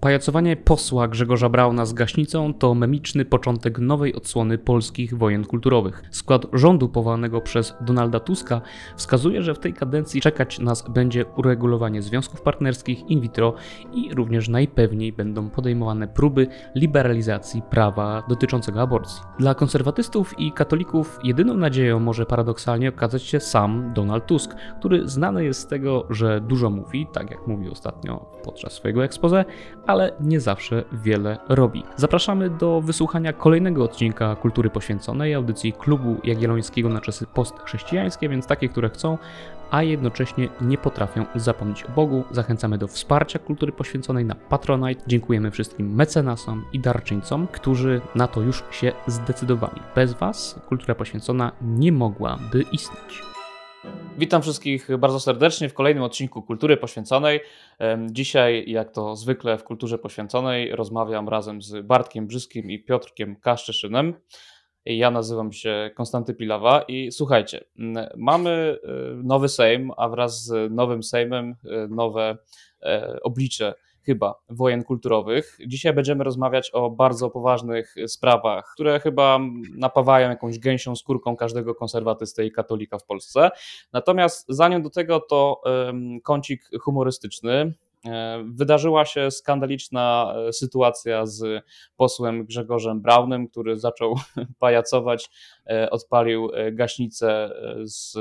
Pajacowanie posła Grzegorza Brauna z gaśnicą to memiczny początek nowej odsłony polskich wojen kulturowych. Skład rządu powołanego przez Donalda Tuska wskazuje, że w tej kadencji czekać nas będzie uregulowanie związków partnerskich in vitro i również najpewniej będą podejmowane próby liberalizacji prawa dotyczącego aborcji. Dla konserwatystów i katolików jedyną nadzieją może paradoksalnie okazać się sam Donald Tusk, który znany jest z tego, że dużo mówi, tak jak mówił ostatnio podczas swojego expose, a ale nie zawsze wiele robi. Zapraszamy do wysłuchania kolejnego odcinka Kultury Poświęconej, audycji Klubu Jagiellońskiego na czasy postchrześcijańskie, więc takie, które chcą, a jednocześnie nie potrafią zapomnieć o Bogu. Zachęcamy do wsparcia kultury poświęconej na Patronite. Dziękujemy wszystkim mecenasom i darczyńcom, którzy na to już się zdecydowali. Bez Was kultura poświęcona nie mogłaby istnieć. Witam wszystkich bardzo serdecznie w kolejnym odcinku Kultury Poświęconej. Dzisiaj, jak to zwykle w Kulturze Poświęconej, rozmawiam razem z Bartkiem Brzyskim i Piotrkiem Kaszczyszynem. Ja nazywam się Konstanty Pilawa i słuchajcie, mamy e, nowy Sejm, a wraz z nowym Sejmem e, nowe e, oblicze chyba wojen kulturowych. Dzisiaj będziemy rozmawiać o bardzo poważnych sprawach, które chyba napawają jakąś gęsią skórką każdego konserwatysty i katolika w Polsce. Natomiast zanim do tego to kącik humorystyczny. E, wydarzyła się skandaliczna e, sytuacja z posłem Grzegorzem Braunem, który zaczął pajacować, e, odpalił gaśnicę z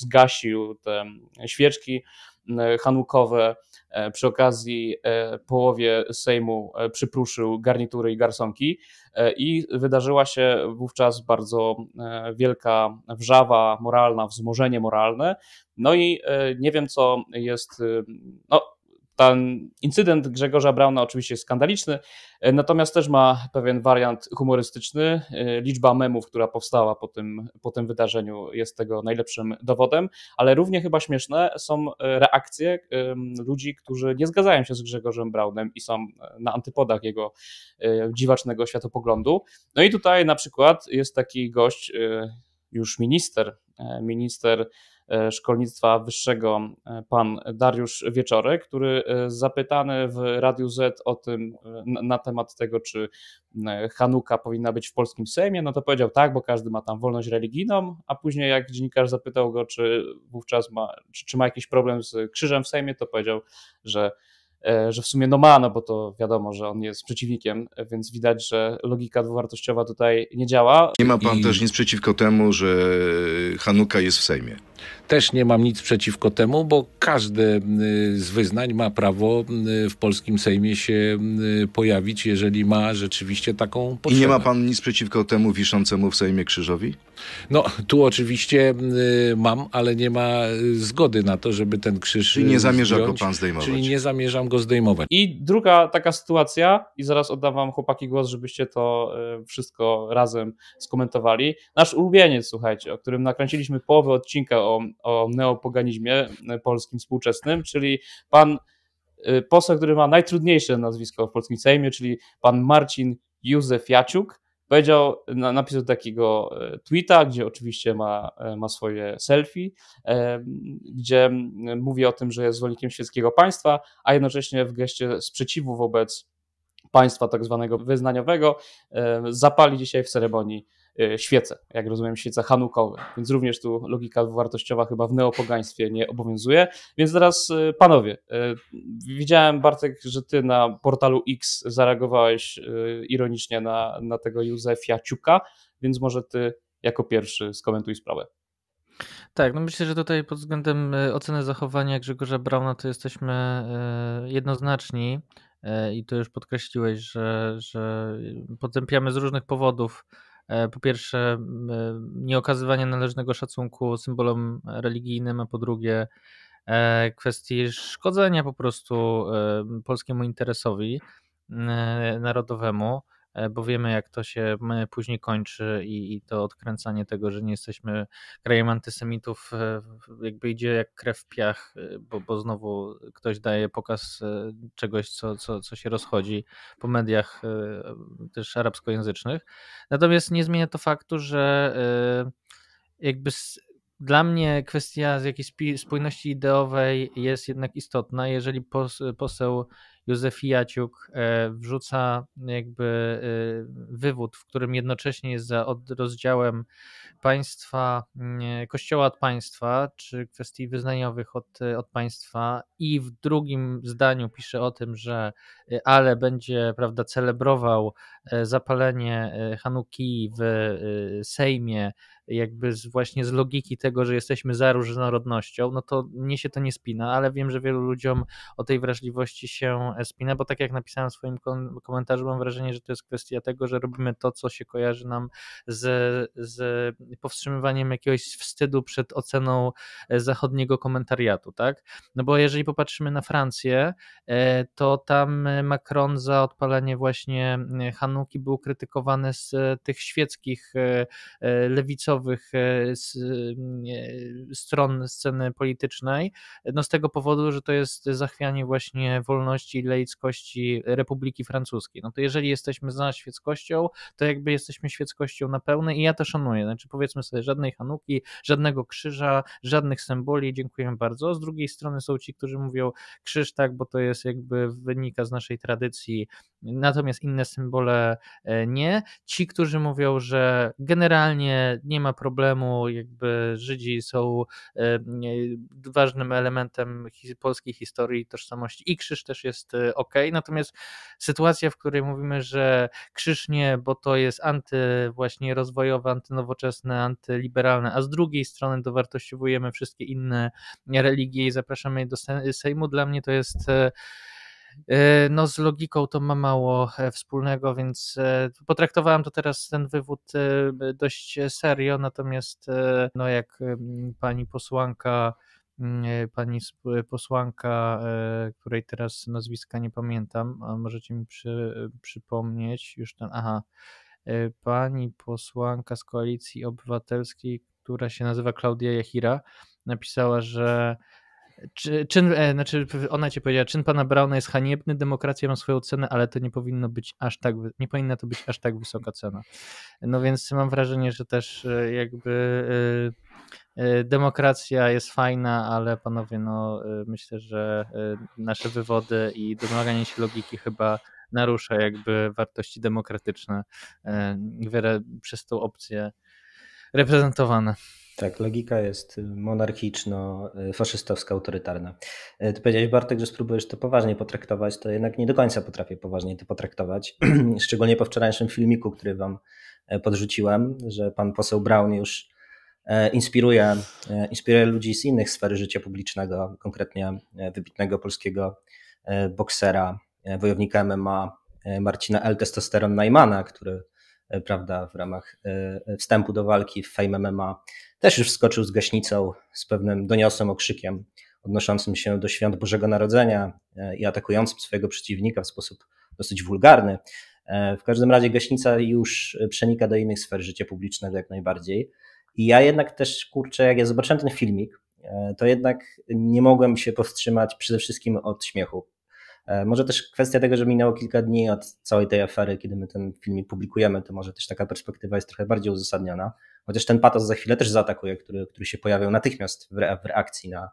zgasił te świeczki, E, hanukowe. E, przy okazji e, połowie Sejmu przypruszył garnitury i garsonki i wydarzyła się wówczas bardzo wielka wrzawa moralna, wzmożenie moralne. No i nie wiem, co jest. No, ten incydent Grzegorza Brauna oczywiście jest skandaliczny, e, natomiast też ma pewien wariant humorystyczny. E, liczba memów, która powstała po tym, po tym wydarzeniu jest tego najlepszym dowodem, ale równie chyba śmieszne są e, reakcje ludzi, którzy nie zgadzają się z Grzegorzem Braunem i są na antypodach jego dziwacznego światopoglądu. No i tutaj na przykład jest taki gość, już minister, minister E, szkolnictwa Wyższego e, pan Dariusz Wieczorek, który e, zapytany w Radiu Z o tym, na temat tego, czy Hanuka powinna być w polskim Sejmie, no to powiedział tak, bo każdy ma tam wolność religijną, a później jak dziennikarz zapytał go, czy wówczas ma, czy, czy ma jakiś problem z krzyżem w Sejmie, to powiedział, że że w sumie no ma, no bo to wiadomo, że on jest przeciwnikiem, więc widać, że logika dwuwartościowa tutaj nie działa. Nie ma pan I... też nic przeciwko temu, że Hanuka jest w Sejmie. Też nie mam nic przeciwko temu, bo każde y, z wyznań ma prawo y, w polskim Sejmie się y, pojawić, jeżeli ma rzeczywiście taką potrzebę. I nie ma pan nic przeciwko temu wiszącemu w Sejmie krzyżowi? No, tu oczywiście mam, ale nie ma zgody na to, żeby ten krzyż Czyli nie zamierza zdjąć, go pan zdejmować. Czyli nie zamierzam go zdejmować. I druga taka sytuacja, i zaraz oddam wam chłopaki głos, żebyście to wszystko razem skomentowali. Nasz ulubieniec, słuchajcie, o którym nakręciliśmy połowę odcinka o o, neopoganizmie e, polskim współczesnym, czyli pan e, poseł, który ma najtrudniejsze nazwisko w polskim Sejmie, czyli pan Marcin Józef Jaciuk, powiedział, napisał takiego e, tweeta, gdzie oczywiście ma, ma swoje selfie, gdzie mówi o tym, że jest zwolennikiem świeckiego państwa, a jednocześnie w geście sprzeciwu wobec państwa tak zwanego wyznaniowego zapali dzisiaj w ceremonii E, świece, jak rozumiem świece hanukowe, więc również tu logika wartościowa chyba w neopogaństwie nie obowiązuje. Więc teraz e, panowie, e, widziałem Bartek, że ty na portalu X zareagowałeś ironicznie na, na tego Józefa Ciuka, więc może ty jako pierwszy skomentuj sprawę. Tak, no myślę, że tutaj pod względem oceny zachowania Grzegorza Brauna to jesteśmy jednoznaczni i to już podkreśliłeś, że, że potępiamy z różnych powodów E, po pierwsze e, nieokazywanie należnego szacunku symbolom religijnym, a po drugie e, kwestii szkodzenia po prostu polskiemu interesowi narodowemu. E, bo wiemy, jak to się później kończy i, i to odkręcanie tego, że nie jesteśmy krajem antysemitów, e, jakby idzie jak krew w piach, e, bo, bo znowu ktoś daje pokaz czegoś, co, co, co się rozchodzi po mediach też arabskojęzycznych. Natomiast nie zmienia to faktu, że jakby dla mnie kwestia z jakiejś spójności ideowej jest jednak istotna. Jeżeli poseł Józef Jaciuk e, wrzuca jakby e, wywód, w którym jednocześnie jest za rozdziałem państwa, mm, kościoła od państwa, czy kwestii wyznaniowych od, e, od państwa i w drugim zdaniu pisze o tym, że ale będzie, prawda, celebrował E, zapalenie e, Hanuki w e, Sejmie, jakby z, właśnie z logiki tego, że jesteśmy za różnorodnością, no to mnie się to nie spina, ale wiem, że wielu ludziom o tej wrażliwości się spina, bo tak jak napisałem w swoim komentarzu, mam wrażenie, że to jest kwestia tego, że robimy to, co się kojarzy nam z, z powstrzymywaniem jakiegoś wstydu przed oceną zachodniego komentariatu, tak? No bo jeżeli popatrzymy na Francję, to tam Macron za odpalenie właśnie Hanuki Hanuki był krytykowany z e, tych świeckich e, e, lewicowych stron sceny politycznej, no z tego powodu, że to jest zachwianie właśnie wolności i laickości Republiki Francuskiej. No to jeżeli jesteśmy za świeckością, to jakby jesteśmy świeckością na pełnej i ja to szanuję. Znaczy powiedzmy sobie, żadnej Hanuki, żadnego krzyża, żadnych symboli, dziękuję bardzo. Z drugiej strony są ci, którzy mówią krzyż tak, bo to jest jakby wynika z naszej tradycji natomiast inne symbole e, nie. Ci, którzy mówią, że generalnie nie ma problemu, jakby Żydzi są e, ważnym elementem polskiej historii i tożsamości i krzyż też jest e, ok, natomiast sytuacja, w której mówimy, że krzyż nie, bo to jest anty właśnie rozwojowe, antynowoczesne, antyliberalne, a z drugiej strony dowartościowujemy wszystkie inne religie i zapraszamy je do Sejmu, dla mnie to jest E, no z logiką to ma mało e, wspólnego, więc e, potraktowałem to teraz ten wywód dość serio, natomiast no jak pani posłanka pani posłanka, której teraz nazwiska nie pamiętam, a możecie mi przy, przypomnieć już ten, aha, pani posłanka z Koalicji Obywatelskiej, która się nazywa Klaudia Jachira, napisała, że czy, czyn, e, znaczy ona ci powiedziała, czyn pana Brauna jest haniebny, demokracja ma swoją cenę, ale to nie powinno być aż tak, nie powinna to być aż tak wysoka cena. No więc mam wrażenie, że też e, jakby e, demokracja jest fajna, ale panowie, no myślę, że nasze wywody i domaganie się logiki chyba narusza jakby wartości demokratyczne przez tą opcję reprezentowane. Tak, logika jest y, monarchiczno-faszystowska, y, autorytarna. Y, ty powiedziałeś, Bartek, że spróbujesz to poważnie potraktować, to jednak nie do końca potrafię poważnie to potraktować. Szczególnie po wczorajszym filmiku, który wam e, podrzuciłem, że pan poseł Brown już e, inspiruje, e, inspiruje ludzi z innych sfer życia publicznego, konkretnie wybitnego polskiego boksera, wojownika MMA Marcina L. Testosteron Najmana, który E, prawda, w ramach e, e, wstępu do walki w Fame MMA, też już wskoczył z gaśnicą, z pewnym doniosłym okrzykiem odnoszącym się do świąt Bożego Narodzenia i atakującym swojego przeciwnika w sposób dosyć wulgarny. W każdym razie gaśnica już przenika do innych sfer życia publicznego jak najbardziej. I ja jednak też, kurczę, jak ja zobaczyłem ten filmik, to jednak nie mogłem się powstrzymać przede wszystkim od śmiechu. E, może też kwestia tego, że minęło kilka dni od całej tej afery, kiedy my ten filmik publikujemy, to może też taka perspektywa jest trochę bardziej uzasadniona. Chociaż ten patos za chwilę też zaatakuje, który, który się pojawił natychmiast w, re, w reakcji na,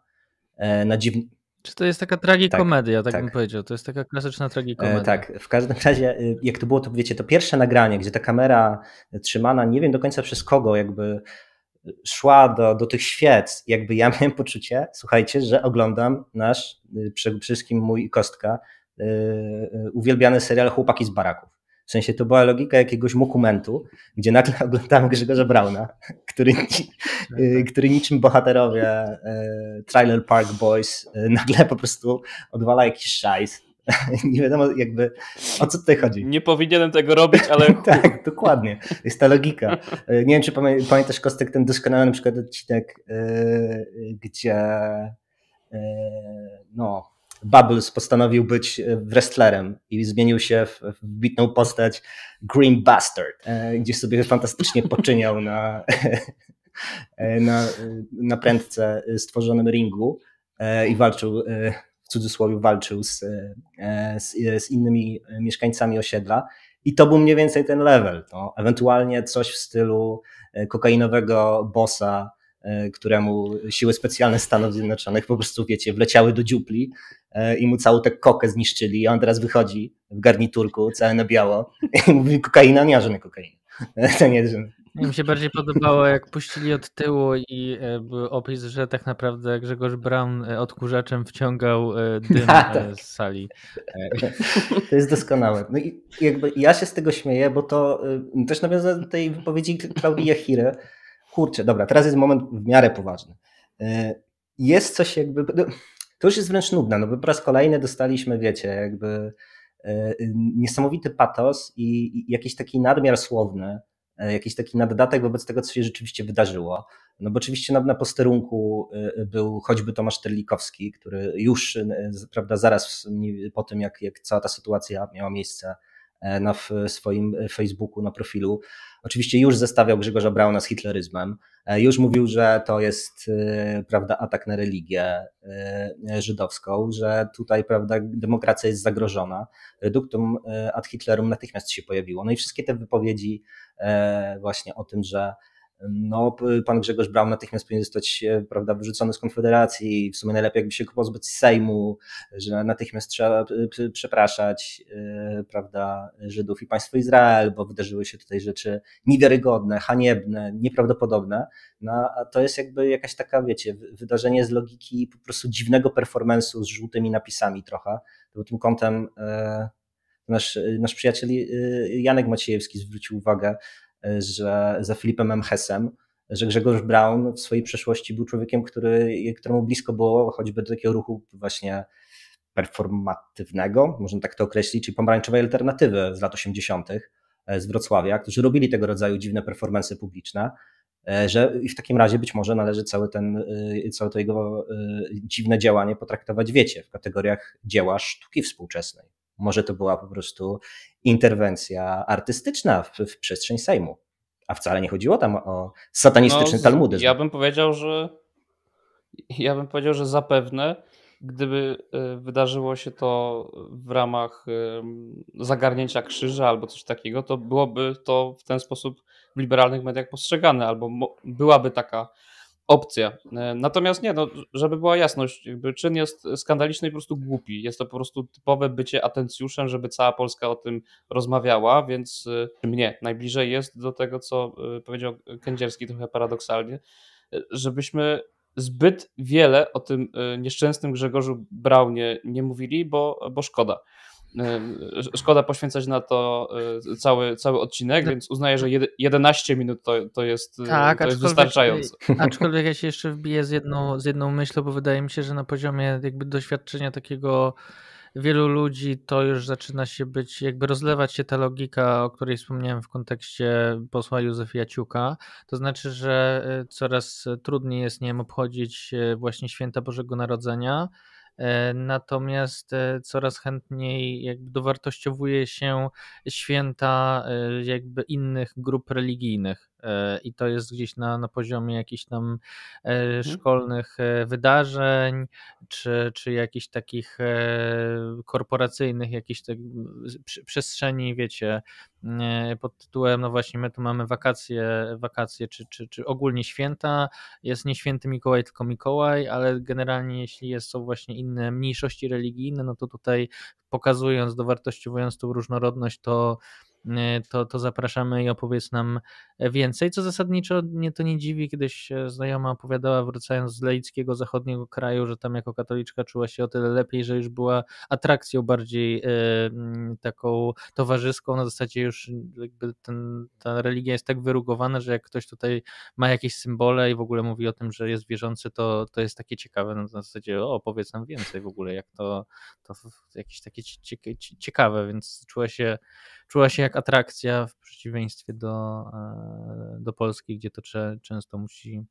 e, na dziwne. Czy to jest taka tragikomedia, tak, tak, bym tak. powiedział? To jest taka klasyczna tragikomedia. E, tak, w każdym razie, y, jak to było, to wiecie, to pierwsze nagranie, gdzie ta kamera trzymana, nie wiem do końca przez kogo, jakby szła do, do tych świec, jakby ja miałem poczucie, słuchajcie, że oglądam nasz, y, przede wszystkim mój Kostka, y, y, uwielbiany serial Chłopaki z baraków. W sensie to była logika jakiegoś dokumentu, gdzie nagle oglądamy Grzegorza Brauna, który, tak, tak. który niczym bohaterowie Trailer Park Boys nagle po prostu odwala jakiś szajs nie wiadomo jakby o co tutaj chodzi. Nie powinienem tego robić, ale... tak, dokładnie. Jest ta logika. E, nie wiem, czy pamiętasz, Kostek, ten doskonały na przykład odcinek, yy, gdzie yy, no... Bubbles postanowił być wrestlerem i zmienił się w, w bitną postać Green Bastard, gdzie sobie fantastycznie poczyniał na, na, na prędce stworzonym ringu i walczył w cudzysłowie walczył z, e, z, z innymi mieszkańcami osiedla. I to był mniej więcej ten level. No. Ewentualnie coś w stylu e, kokainowego bossa, e, któremu siły specjalne Stanów Zjednoczonych po prostu, wiecie, wleciały do dziupli i mu całą tę kokę zniszczyli, a on teraz wychodzi w garniturku, całe na biało i mówi kokaina, nie, że nie kokaina. To nie, mi się bardziej podobało, jak puścili od tyłu i e, był opis, że tak naprawdę Grzegorz Brown e, odkurzaczem wciągał e, dym A, tak. z sali. To jest doskonałe. No i jakby ja się z tego śmieję, bo to też nawiązuje do tej wypowiedzi Klaudii Jachire. Kurczę, dobra, teraz jest moment w miarę poważny. Jest coś jakby... No, to już jest wręcz nudne, no bo po raz kolejny dostaliśmy, wiecie, jakby niesamowity patos i jakiś taki nadmiar słowny E, jakiś taki naddatek wobec tego, co się rzeczywiście wydarzyło. No bo oczywiście na, na posterunku e, był choćby Tomasz Terlikowski, który już e, prawda, zaraz po tym, jak, jak cała ta sytuacja miała miejsce, E, na swoim e, Facebooku, na profilu. Oczywiście już zestawiał Grzegorza Brauna z hitleryzmem, e, już mówił, że to jest prawda, atak na religię żydowską, że tutaj prawda, demokracja jest zagrożona. Reduktum ad Hitlerum natychmiast się pojawiło. No i wszystkie te wypowiedzi właśnie o tym, że no, pan Grzegorz Braun natychmiast powinien zostać e, prawda, wyrzucony z Konfederacji, w sumie najlepiej jakby się go pozbyć z Sejmu, że natychmiast trzeba przepraszać e, prawda, Żydów i państwo Izrael, bo wydarzyły się tutaj rzeczy niewiarygodne, haniebne, nieprawdopodobne. No, a to jest jakby jakaś taka, wiecie, wydarzenie z logiki po prostu dziwnego performance'u z żółtymi napisami trochę, bo tym kątem e, nasz, nasz przyjaciel Janek Maciejewski zwrócił uwagę, E, że za Filipem M. Hessem, że Grzegorz Brown w swojej przeszłości był człowiekiem, który, któremu blisko było choćby do takiego ruchu właśnie performatywnego, można tak to określić, czyli pomarańczowej alternatywy z lat 80. E, z Wrocławia, którzy robili tego rodzaju dziwne performance publiczne, e, że i w takim razie być może należy cały ten, całe to jego dziwne działanie potraktować, wiecie, w kategoriach dzieła sztuki współczesnej. Może to była po prostu interwencja artystyczna w, w przestrzeń Sejmu. A wcale nie chodziło tam o satanistyczny no, talmudyzm. Ja bym powiedział, że ja bym powiedział, że zapewne gdyby y, wydarzyło się to w ramach y, zagarnięcia krzyża albo coś takiego, to byłoby to w ten sposób w liberalnych mediach postrzegane, albo byłaby taka opcja. E, natomiast nie, no, żeby była jasność, jakby czyn jest skandaliczny i po prostu głupi. Jest to po prostu typowe bycie atencjuszem, żeby cała Polska o tym rozmawiała, więc e, mnie najbliżej jest do tego, co e, powiedział Kędzierski trochę paradoksalnie, żebyśmy zbyt wiele o tym nieszczęsnym Grzegorzu Braunie nie mówili, bo, bo szkoda. E, szkoda poświęcać na to e, cały, cały odcinek, no. więc uznaję, że 11 minut to, to jest, e, tak, to jest wystarczające. Aczkolwiek ja się jeszcze wbiję z jedną, z jedną myślą, bo wydaje mi się, że na poziomie jakby doświadczenia takiego wielu ludzi to już zaczyna się być, jakby rozlewać się ta logika, o której wspomniałem w kontekście posła Józefa Jaciuka. To znaczy, że coraz trudniej jest, nie wiem, obchodzić właśnie święta Bożego Narodzenia E, natomiast e, coraz chętniej jakby dowartościowuje się święta e, jakby innych grup religijnych. E, i to jest gdzieś na, na poziomie jakichś tam e, mhm. szkolnych e, wydarzeń, czy, czy jakichś takich korporacyjnych, jakichś tak przestrzeni, wiecie, pod tytułem, no właśnie, my tu mamy wakacje, wakacje czy, czy, czy ogólnie święta, jest nie święty Mikołaj, tylko Mikołaj, ale generalnie jeśli jest, są właśnie inne mniejszości religijne, no to tutaj pokazując, dowartościowując tą różnorodność, to E, to, to zapraszamy i opowiedz nam więcej, co zasadniczo mnie to nie dziwi, kiedyś e, znajoma opowiadała, wracając z leickiego zachodniego kraju, że tam jako katoliczka czuła się o tyle lepiej, że już była atrakcją bardziej e, mm, taką towarzyską, na zasadzie już jakby ten, ta religia jest tak wyrugowana, że jak ktoś tutaj ma jakieś symbole i w ogóle mówi o tym, że jest wierzący, to, to jest takie ciekawe, no, na zasadzie o, opowiedz nam więcej w ogóle, jak to, to jakieś takie ciekawe, więc czuła się, czuła się jak atrakcja w przeciwieństwie do, e, do Polski, gdzie to często musi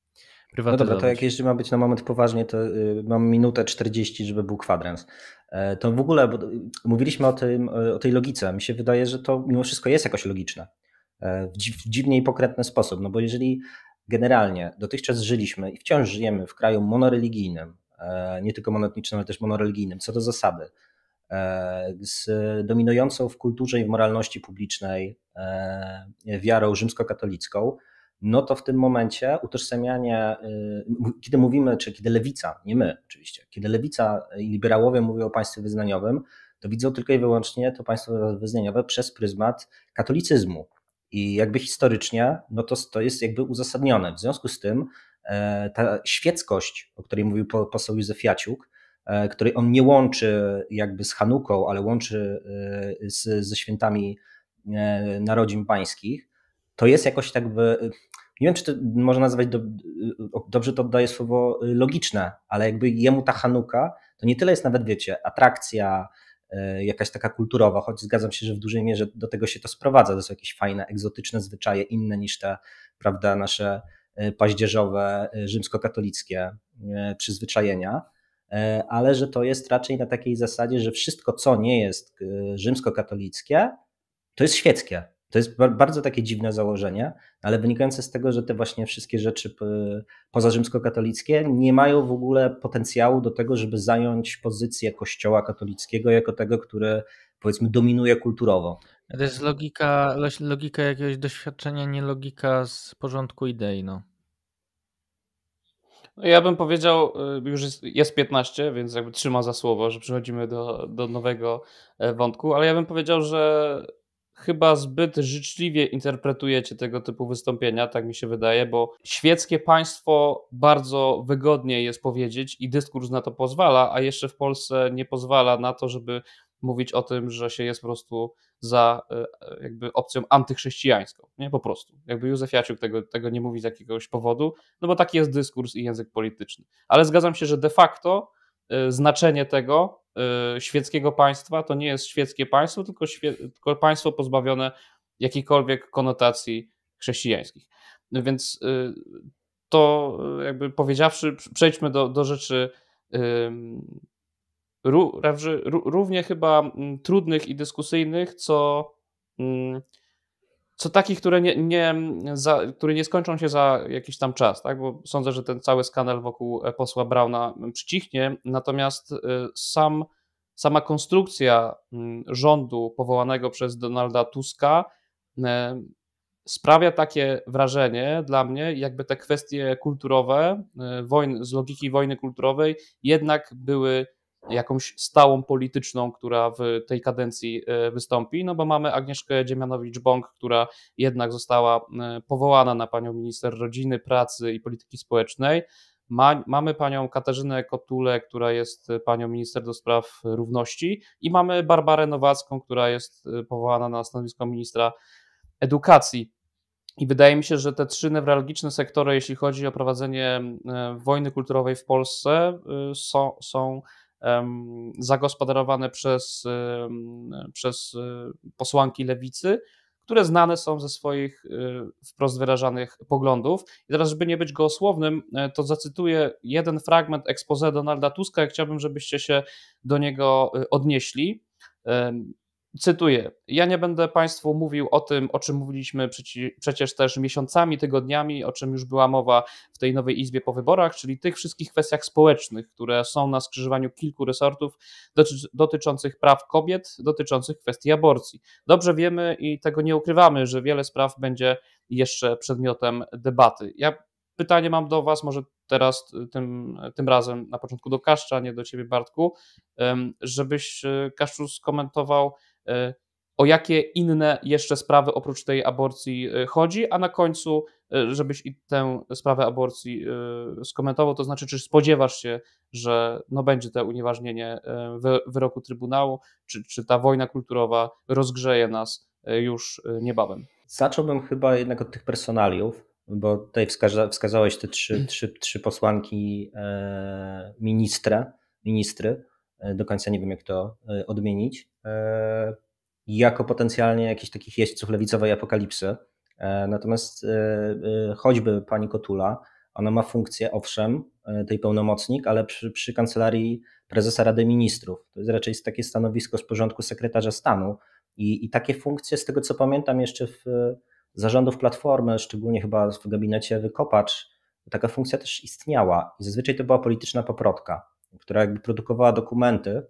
prywatyzować. No dobra, to jak jeśli ma być na moment poważnie, to y, mam minutę 40, żeby był kwadrans. E, to w ogóle, bo y, mówiliśmy o, tym, y, o tej logice, mi się wydaje, że to mimo wszystko jest jakoś logiczne. E, w dziwnie i pokrętny sposób, no bo jeżeli generalnie dotychczas żyliśmy i wciąż żyjemy w kraju monoreligijnym, nie tylko monotniczym, ale też monoreligijnym, co do zasady, E, z dominującą w kulturze i w moralności publicznej e, wiarą rzymskokatolicką, no to w tym momencie utożsamianie, e, kiedy mówimy, czy kiedy lewica, nie my oczywiście, kiedy lewica i liberałowie mówią o państwie wyznaniowym, to widzą tylko i wyłącznie to państwo wyznaniowe przez pryzmat katolicyzmu. I jakby historycznie, no to, to jest jakby uzasadnione. W związku z tym ta świeckość, o której mówił poseł Józef Jaciuk, E, której on nie łączy jakby z Hanuką, ale łączy e, z, ze świętami e, narodzin pańskich, to jest jakoś tak by. Nie wiem, czy to można nazwać, do, dobrze to oddaję słowo logiczne, ale jakby jemu ta Hanuka to nie tyle jest nawet, wiecie, atrakcja, jakaś taka kulturowa, choć zgadzam się, że w dużej mierze do tego się to sprowadza. To są jakieś fajne, egzotyczne zwyczaje, inne niż te, prawda, nasze paździerzowe, rzymskokatolickie przyzwyczajenia E, ale że to jest raczej na takiej zasadzie, że wszystko, co nie jest e, rzymskokatolickie, to jest świeckie. To jest bardzo takie dziwne założenie, ale wynikające z tego, że te właśnie wszystkie rzeczy e, pozarzymskokatolickie nie mają w ogóle potencjału do tego, żeby zająć pozycję Kościoła katolickiego jako tego, który powiedzmy dominuje kulturowo. To jest logika, logika jakiegoś doświadczenia, nie logika z porządku idei. No. No, ja bym powiedział, y, już jest, jest 15, więc jakby trzyma za słowo, że przechodzimy do, do nowego e, wątku, ale ja bym powiedział, że chyba zbyt życzliwie interpretujecie tego typu wystąpienia, tak mi się wydaje, bo świeckie państwo bardzo wygodnie jest powiedzieć i dyskurs na to pozwala, a jeszcze w Polsce nie pozwala na to, żeby mówić o tym, że się jest po prostu za e, e, jakby opcją antychrześcijańską, nie? Po prostu. Jakby Józef Jaciuk tego, tego nie mówi z jakiegoś powodu, no bo taki jest dyskurs i język polityczny. Ale zgadzam się, że de facto e, znaczenie tego świeckiego państwa to nie jest świeckie państwo, tylko, świe, tylko państwo pozbawione jakiejkolwiek konotacji chrześcijańskich. Więc to jakby powiedziawszy, przejdźmy do, do rzeczy równie chyba mm, trudnych i dyskusyjnych, co, mm, co takich, które nie, nie, za, które nie skończą się za jakiś tam czas, tak? bo sądzę, że ten cały skandal wokół e, posła Brauna mm, przycichnie, natomiast e, sam, sama konstrukcja rządu powołanego przez Donalda Tuska e, sprawia takie wrażenie dla mnie, jakby te kwestie kulturowe, wojny, z logiki wojny kulturowej, jednak były jakąś stałą polityczną, która w tej kadencji e, wystąpi, no bo mamy Agnieszkę Dziemianowicz-Bąk, która jednak została e, powołana na panią minister rodziny, pracy i polityki społecznej. Ma, mamy panią Katarzynę Kotulę, która jest panią minister do spraw równości i mamy Barbarę Nowacką, która jest e, powołana na stanowisko ministra edukacji. I wydaje mi się, że te trzy newralgiczne sektory, jeśli chodzi o prowadzenie wojny kulturowej w Polsce, są, są zagospodarowane przez, przez e, posłanki lewicy, które znane są ze swoich e, wprost wyrażanych poglądów. I teraz, żeby nie być goosłownym, e, to zacytuję jeden fragment expose Donalda Tuska, ja chciałbym, żebyście się do niego odnieśli. Cytuję: Ja nie będę Państwu mówił o tym, o czym mówiliśmy przecież też miesiącami, tygodniami, o czym już była mowa w tej nowej Izbie po wyborach, czyli tych wszystkich kwestiach społecznych, które są na skrzyżowaniu kilku resortów dotyczących praw kobiet, dotyczących kwestii aborcji. Dobrze wiemy i tego nie ukrywamy, że wiele spraw będzie jeszcze przedmiotem debaty. Ja pytanie mam do Was, może teraz y, tym, tym razem na początku do Kaszcza, nie do Ciebie Bartku, żebyś y, Kaszczu skomentował E, o jakie inne jeszcze sprawy oprócz tej aborcji e, chodzi, a na końcu, e, żebyś i tę sprawę aborcji skomentował, to znaczy, czy spodziewasz się, że no będzie to unieważnienie wyroku Trybunału, czy, czy ta wojna kulturowa rozgrzeje nas już niebawem? Zacząłbym chyba jednak od tych personaliów, bo tutaj wskaza wskazałeś te trzy, mm. trzy, trzy posłanki ministra, ministry E, do końca nie wiem, jak to e, odmienić, e, jako potencjalnie jakichś takich jeźdźców lewicowej apokalipsy. Natomiast choćby pani Kotula, ona ma funkcję, owszem, tej pełnomocnik, ale przy, przy kancelarii prezesa Rady Ministrów. To jest raczej takie stanowisko z porządku sekretarza stanu. I, I, takie funkcje, z tego co pamiętam, jeszcze w zarządów Platformy, szczególnie chyba w gabinecie Wykopacz, taka funkcja też istniała. I zazwyczaj to była polityczna poprotka która jakby produkowała dokumenty,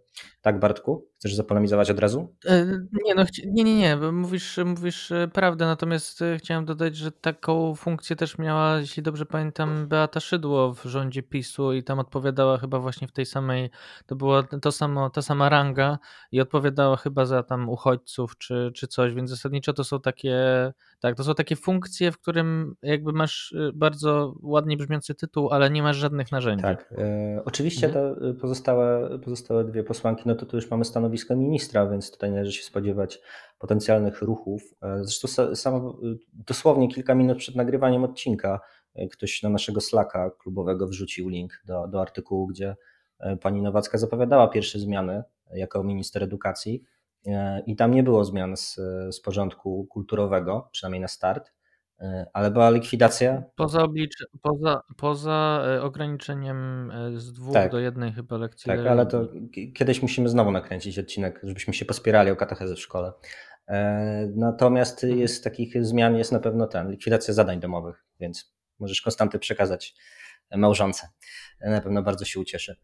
tak Bartku? Chcesz zapolemizować od razu? E, nie, no, nie, nie, nie. Mówisz, mówisz e, prawdę, natomiast e, chciałem dodać, że taką funkcję też miała, jeśli dobrze pamiętam, Beata Szydło w rządzie PiSu i tam odpowiadała chyba właśnie w tej samej, to była to samo, ta sama ranga i odpowiadała chyba za tam uchodźców czy, czy coś, więc zasadniczo to są takie, tak, to są takie funkcje, w którym jakby masz bardzo ładnie brzmiący tytuł, ale nie masz żadnych narzędzi. Tak, e, oczywiście mhm. pozostałe, pozostałe dwie posłanki, no to tu już mamy stanowisko stanowiska ministra, więc tutaj należy się spodziewać potencjalnych ruchów. E, zresztą e, dosłownie kilka minut przed nagrywaniem odcinka e, ktoś na naszego Slacka klubowego wrzucił link do, do artykułu, gdzie pani Nowacka zapowiadała pierwsze zmiany jako minister edukacji i tam nie było zmian z, z porządku kulturowego, przynajmniej na start. E, ale była likwidacja. Poza, oblicz, poza, poza e, ograniczeniem e, z dwóch tak. do jednej chyba lekcji. Tak, ale to kiedyś musimy znowu nakręcić odcinek, żebyśmy się pospierali o katechezę w szkole. Natomiast mhm. jest takich zmian jest na pewno ten, likwidacja zadań domowych, więc możesz Konstanty przekazać małżonce. Na pewno bardzo się ucieszy.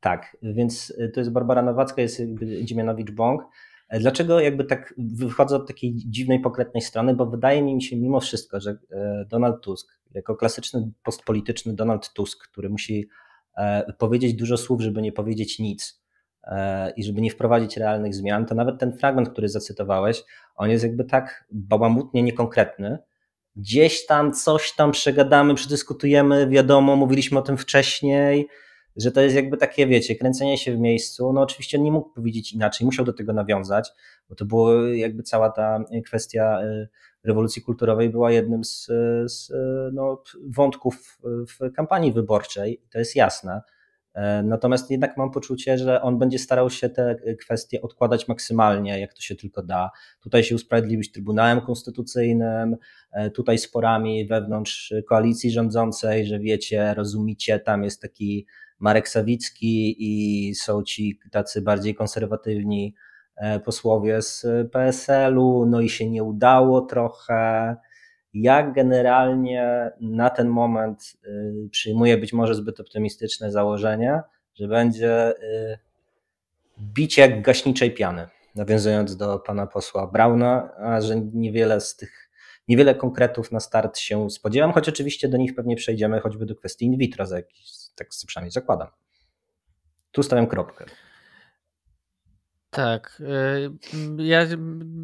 Tak, więc to jest Barbara Nowacka, jest Dziemianowicz-Bąk. E, dlaczego jakby tak wychodzę od takiej dziwnej, pokretnej strony? Bo wydaje mi się mimo wszystko, że e, Donald Tusk, jako klasyczny postpolityczny Donald Tusk, który musi e, powiedzieć dużo słów, żeby nie powiedzieć nic i żeby nie wprowadzić realnych zmian, to nawet ten fragment, który zacytowałeś, on jest jakby tak bałamutnie niekonkretny, gdzieś tam coś tam przegadamy, przedyskutujemy, wiadomo, mówiliśmy o tym wcześniej, że to jest jakby takie, wiecie, kręcenie się w miejscu. No oczywiście on nie mógł powiedzieć inaczej, musiał do tego nawiązać, bo to było jakby cała ta kwestia y, rewolucji kulturowej była jednym z, z y, no, wątków y, w kampanii wyborczej, to jest jasne. E, natomiast jednak mam poczucie, że on będzie starał się te kwestie odkładać maksymalnie, jak to się tylko da. Tutaj się usprawiedliwić Trybunałem Konstytucyjnym, e, tutaj sporami wewnątrz koalicji rządzącej, że wiecie, rozumicie, tam jest taki Marek Sawicki i są ci tacy bardziej konserwatywni e, posłowie z e, PSL-u, no i się nie udało trochę. Ja generalnie na ten moment e, przyjmuję być może zbyt optymistyczne założenie, że będzie bicie jak gaśniczej piany, nawiązując do pana posła Brauna, a że niewiele z tych niewiele konkretów na start się spodziewam, choć oczywiście do nich pewnie przejdziemy, choćby do kwestii in vitro, za jakiś, tak przynajmniej zakładam. Tu stawiam kropkę. Tak. Y, ja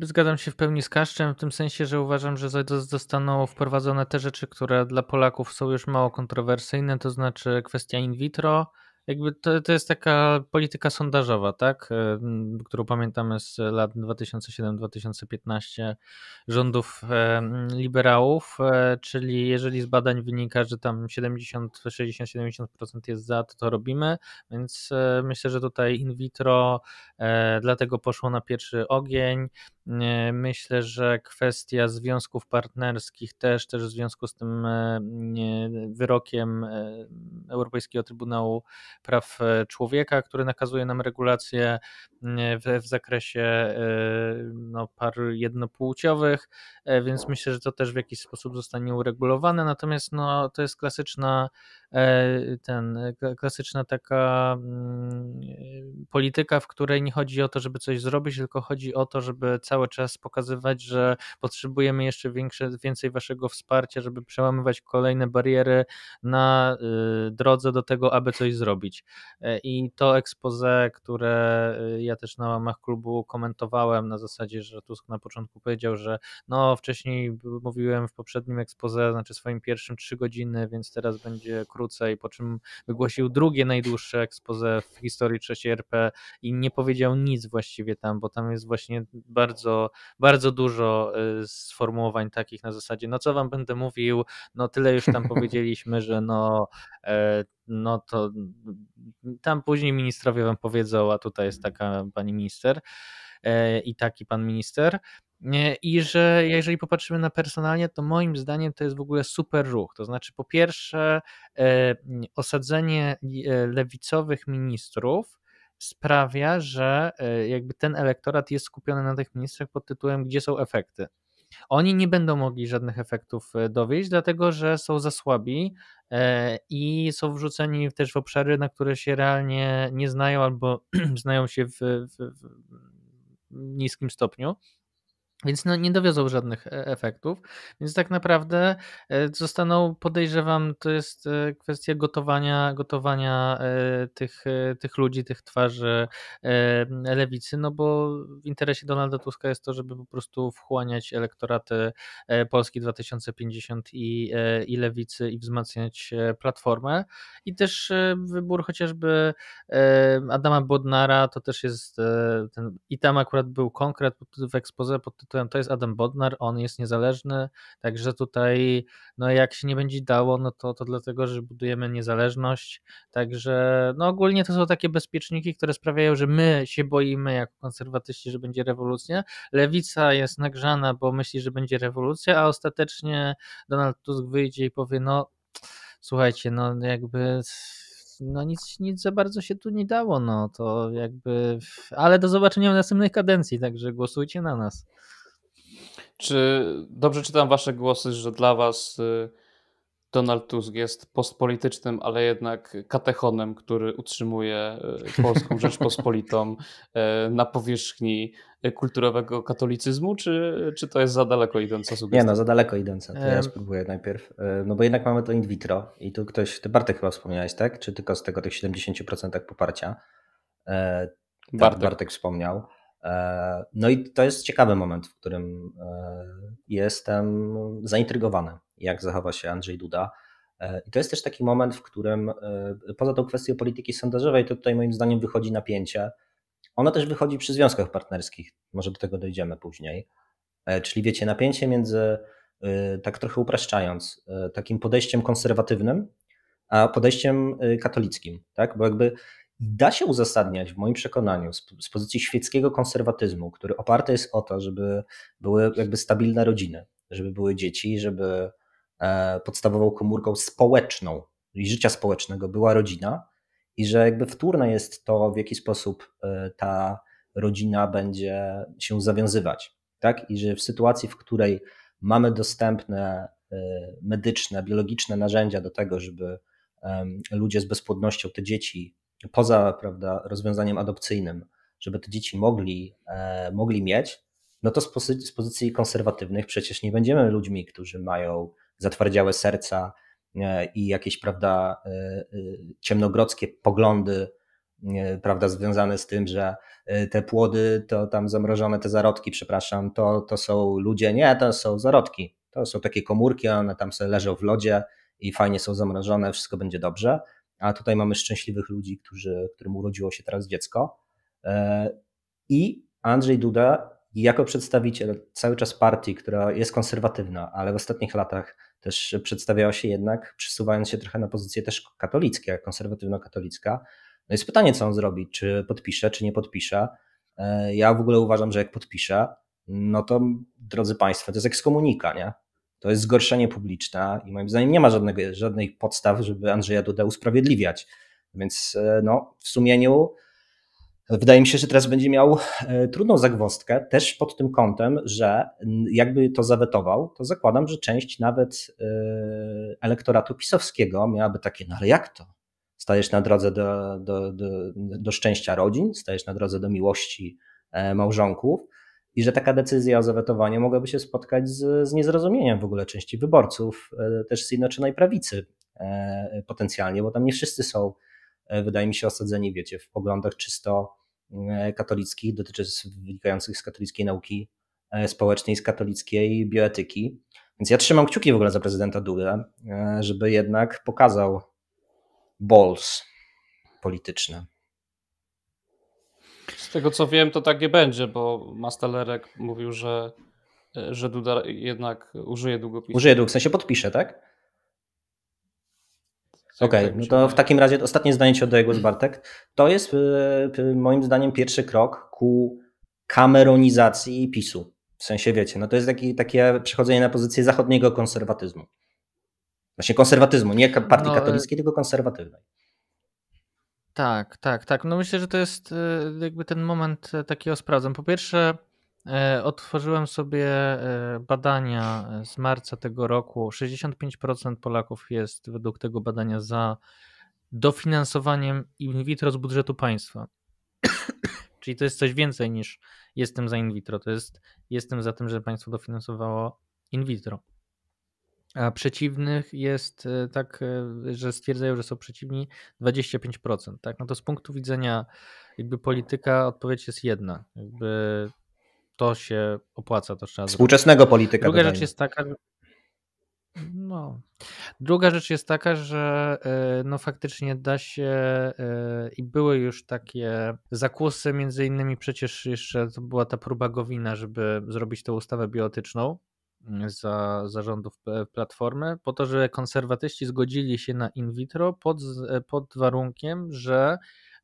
zgadzam się w pełni z Kaszczem, w tym sensie, że uważam, że zostaną wprowadzone te rzeczy, które dla Polaków są już mało kontrowersyjne, to znaczy kwestia in vitro, jakby to, to jest taka polityka sondażowa, tak? E, którą pamiętamy z lat 2007-2015 rządów e, liberałów, e, czyli jeżeli z badań wynika, że tam 70, 60-70% jest za, to to robimy, więc myślę, że tutaj in vitro dlatego poszło na pierwszy ogień. E, myślę, że kwestia związków partnerskich też, też w związku z tym e, wyrokiem e, Europejskiego Trybunału Praw Człowieka, który nakazuje nam regulacje w, w zakresie no, par jednopłciowych, więc myślę, że to też w jakiś sposób zostanie uregulowane. Natomiast no, to jest klasyczna E, ten e, klasyczna taka mm, e, polityka, w której nie chodzi o to, żeby coś zrobić, tylko chodzi o to, żeby cały czas pokazywać, że potrzebujemy jeszcze większe, więcej waszego wsparcia, żeby przełamywać kolejne bariery na y, drodze do tego, aby coś zrobić. I to expose, które y, ja też na łamach klubu komentowałem na zasadzie, że Tusk na początku powiedział, że no wcześniej mówiłem w poprzednim expose, znaczy swoim pierwszym trzy godziny, więc teraz będzie krótko i po czym wygłosił drugie najdłuższe ekspoze w historii III RP i nie powiedział nic właściwie tam, bo tam jest właśnie bardzo, bardzo dużo y, sformułowań takich na zasadzie, no co wam będę mówił, no tyle już tam powiedzieliśmy, że no, e, no to tam później ministrowie wam powiedzą, a tutaj jest mhm. taka pani minister. E, i taki pan minister. E, I że jeżeli popatrzymy na personalnie, to moim zdaniem to jest w ogóle super ruch. To znaczy, po pierwsze, e, osadzenie lewicowych ministrów sprawia, że jakby ten elektorat jest skupiony na tych ministrach pod tytułem Gdzie są efekty? Oni nie będą mogli żadnych efektów dowieść, dlatego że są za słabi i są wrzuceni też w obszary, na które się realnie nie znają albo znają się w, w, w niskim stopniu. Więc no, nie dowiozą żadnych e, efektów, więc tak naprawdę e, zostaną, podejrzewam, to jest e, kwestia gotowania, gotowania tych, tych ludzi, tych twarzy lewicy, no bo w interesie Donalda Tuska jest to, żeby po prostu wchłaniać elektoraty Polski 2050 i, i lewicy i wzmacniać platformę. I też wybór chociażby Adama Bodnara, to też jest ten, i tam akurat był konkret w ekspoze pod to, to jest Adam Bodnar, on jest niezależny, także tutaj no jak się nie będzie dało, no to, to dlatego, że budujemy niezależność, także no ogólnie to są takie bezpieczniki, które sprawiają, że my się boimy jako konserwatyści, że będzie rewolucja, lewica jest nagrzana, bo myśli, że będzie rewolucja, a ostatecznie Donald Tusk wyjdzie i powie, no słuchajcie, no jakby no nic, nic za bardzo się tu nie dało, no to jakby, ale do zobaczenia w następnej kadencji, także głosujcie na nas. Czy dobrze czytam wasze głosy, że dla was y, Donald Tusk jest postpolitycznym, ale jednak katechonem, który utrzymuje y, Polską Rzeczpospolitą y, na powierzchni kulturowego katolicyzmu, czy, czy to jest za daleko idąca sugestia? Nie no, za daleko idąca. To ja spróbuję najpierw. E, no bo jednak mamy to in vitro i tu ktoś, ty Bartek chyba wspomniałeś, tak? Czy tylko z tego tych 70% poparcia? E, tak, Bartek. Bartek wspomniał. E, no i to jest ciekawy moment, w którym e, jestem zaintrygowany, jak zachowa się Andrzej Duda. E, I to jest też taki moment, w którym poza tą kwestią polityki sondażowej, to tutaj moim zdaniem wychodzi napięcie. Ono też wychodzi przy związkach partnerskich, może do tego dojdziemy później. Czyli wiecie, napięcie między, tak trochę upraszczając, takim podejściem konserwatywnym, a podejściem katolickim, tak? Bo jakby da się uzasadniać, w moim przekonaniu, z, pozycji świeckiego konserwatyzmu, który oparty jest o to, żeby były jakby stabilne rodziny, żeby były dzieci, żeby e, podstawową komórką społeczną i życia społecznego była rodzina i że jakby wtórne jest to, w jaki sposób e, ta rodzina będzie się zawiązywać. Tak? I że w sytuacji, w której mamy dostępne e, medyczne, biologiczne narzędzia do tego, żeby ludzie z bezpłodnością, te dzieci poza prawda, rozwiązaniem adopcyjnym, żeby te dzieci mogli, e, mogli mieć, no to z pozycji, z pozycji konserwatywnych przecież nie będziemy ludźmi, którzy mają zatwardziałe serca e, i jakieś prawda, e, e ciemnogrodzkie poglądy e, prawda, związane z tym, że e, te płody, to tam zamrożone te zarodki, przepraszam, to, to są ludzie, nie, to są zarodki, to są takie komórki, one tam sobie leżą w lodzie i fajnie są zamrożone, wszystko będzie dobrze a tutaj mamy szczęśliwych ludzi, którzy, którym urodziło się teraz dziecko. E, I Andrzej Duda, jako przedstawiciel cały czas partii, która jest konserwatywna, ale w ostatnich latach też przedstawiała się jednak, przesuwając się trochę na pozycje też katolickie, konserwatywno-katolicka. No jest pytanie, co on zrobi, czy podpisze, czy nie podpisze. E, ja w ogóle uważam, że jak podpisze, no to drodzy Państwo, to jest ekskomunika, nie? To jest zgorszenie publiczne i moim zdaniem nie ma żadnego, żadnej podstaw, żeby Andrzeja Duda usprawiedliwiać. Więc e, no, w sumieniu e, wydaje mi się, że teraz będzie miał e, trudną zagwostkę też pod tym kątem, że jakby to zawetował, to zakładam, że część nawet elektoratu pisowskiego miałaby takie, no ale jak to? Stajesz na drodze do, do, do, do szczęścia rodzin, stajesz na drodze do miłości małżonków, i że taka decyzja o zawetowaniu mogłaby się spotkać z, z niezrozumieniem w ogóle części wyborców, e, też z Zjednoczonej Prawicy e, potencjalnie, bo tam nie wszyscy są, e, wydaje mi się, osadzeni, wiecie, w poglądach czysto katolickich, dotyczących wynikających z katolickiej nauki społecznej, z katolickiej bioetyki. Więc ja trzymam kciuki w ogóle za prezydenta Dudę, żeby jednak pokazał balls polityczne. Z tego co wiem, to tak nie będzie, bo Mastelerek mówił, że, że Duda jednak użyje długopisu. Użyje długopisu, w sensie podpisze, tak? tak Okej, okay, tak no to w takim razie ostatnie zdanie Ci oddaję głos Bartek. To jest y, moim zdaniem pierwszy krok ku kameronizacji PiSu. W sensie wiecie, no to jest taki, takie przechodzenie na pozycję zachodniego konserwatyzmu. Właśnie konserwatyzmu, nie partii no, katolickiej, y- tylko konserwatywnej. Tak, tak, tak. No myślę, że to jest e, jakby ten moment e, takiego sprawdzam. Po pierwsze, e, otworzyłem sobie badania z marca tego roku. 65% Polaków jest według tego badania za dofinansowaniem in vitro z budżetu państwa. Czyli to jest coś więcej niż jestem za in vitro. To jest jestem za tym, że państwo dofinansowało in vitro a przeciwnych jest e, tak, e, że stwierdzają, że są przeciwni 25%. Tak? No to z punktu widzenia jakby polityka odpowiedź jest jedna. Jakby to się opłaca, to trzeba Współczesnego zrobić. polityka. Druga rzecz jest taka, no. Druga rzecz jest taka, że e, no faktycznie da się i były już takie zakusy, między innymi przecież jeszcze to była ta próba Gowina, żeby zrobić tę ustawę biotyczną za zarządów Platformy, po to, że konserwatyści zgodzili się na in vitro pod, pod warunkiem, że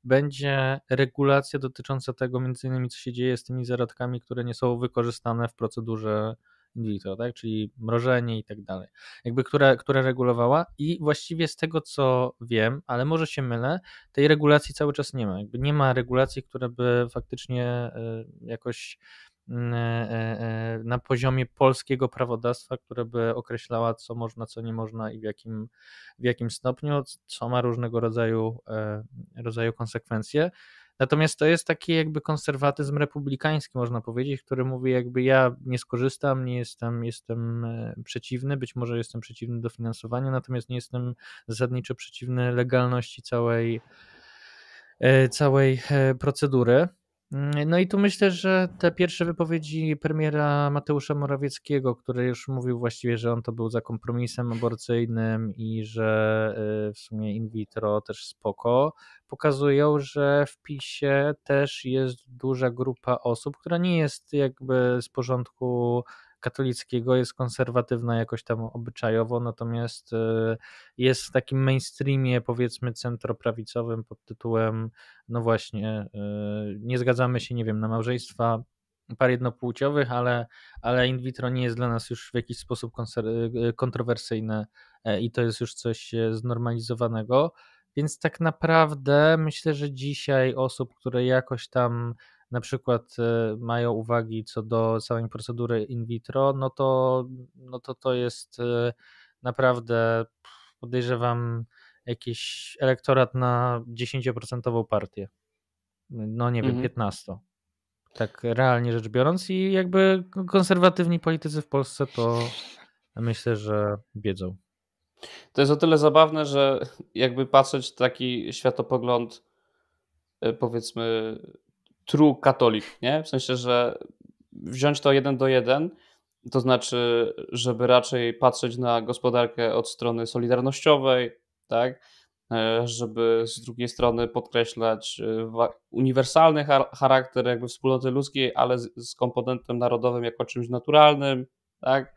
będzie regulacja dotycząca tego, między innymi, co się dzieje z tymi zarodkami, które nie są wykorzystane w procedurze in vitro, tak? czyli mrożenie i tak dalej, jakby która, która regulowała i właściwie z tego co wiem, ale może się mylę, tej regulacji cały czas nie ma. Jakby nie ma regulacji, która by faktycznie e, jakoś Mm, e, e, e, na poziomie polskiego prawodawstwa, które by określała, co można, co nie można i w jakim, w jakim stopniu, co ma różnego rodzaju, rodzaju konsekwencje. Natomiast to jest taki jakby konserwatyzm republikański, można powiedzieć, który mówi jakby ja nie skorzystam, nie jestem, jestem przeciwny, być może jestem przeciwny do finansowania, natomiast nie jestem zasadniczo przeciwny legalności całej, całej procedury. Mm, no i tu myślę, że te pierwsze wypowiedzi premiera Mateusza Morawieckiego, który już mówił właściwie, że on to był za kompromisem aborcyjnym i że y, w sumie in vitro też spoko, pokazują, że w PiSie też jest duża grupa osób, która nie jest jakby z porządku katolickiego jest konserwatywna jakoś tam obyczajowo, natomiast e, jest w takim mainstreamie powiedzmy centroprawicowym pod tytułem no właśnie e, nie zgadzamy się, nie wiem, na małżeństwa par jednopłciowych, ale, ale in vitro nie jest dla nas już w jakiś sposób e, kontrowersyjne i to jest już coś znormalizowanego. Więc tak naprawdę myślę, że dzisiaj osób, które jakoś tam na przykład e, mają uwagi co do całej procedury in vitro, no to, no to to jest e, naprawdę, podejrzewam, jakiś elektorat na 10% partię. No nie wiem, mhm. 15. Tak realnie rzecz biorąc, i jakby konserwatywni politycy w Polsce to myślę, że wiedzą. To jest o tyle zabawne, że jakby patrzeć taki światopogląd, e, powiedzmy, true katolik, nie? W sensie, że wziąć to jeden do jeden, to znaczy, żeby raczej patrzeć na gospodarkę od strony solidarnościowej, tak? E, żeby z drugiej strony podkreślać e, uniwersalny charakter jakby wspólnoty ludzkiej, ale z, komponentem narodowym jako czymś naturalnym, tak?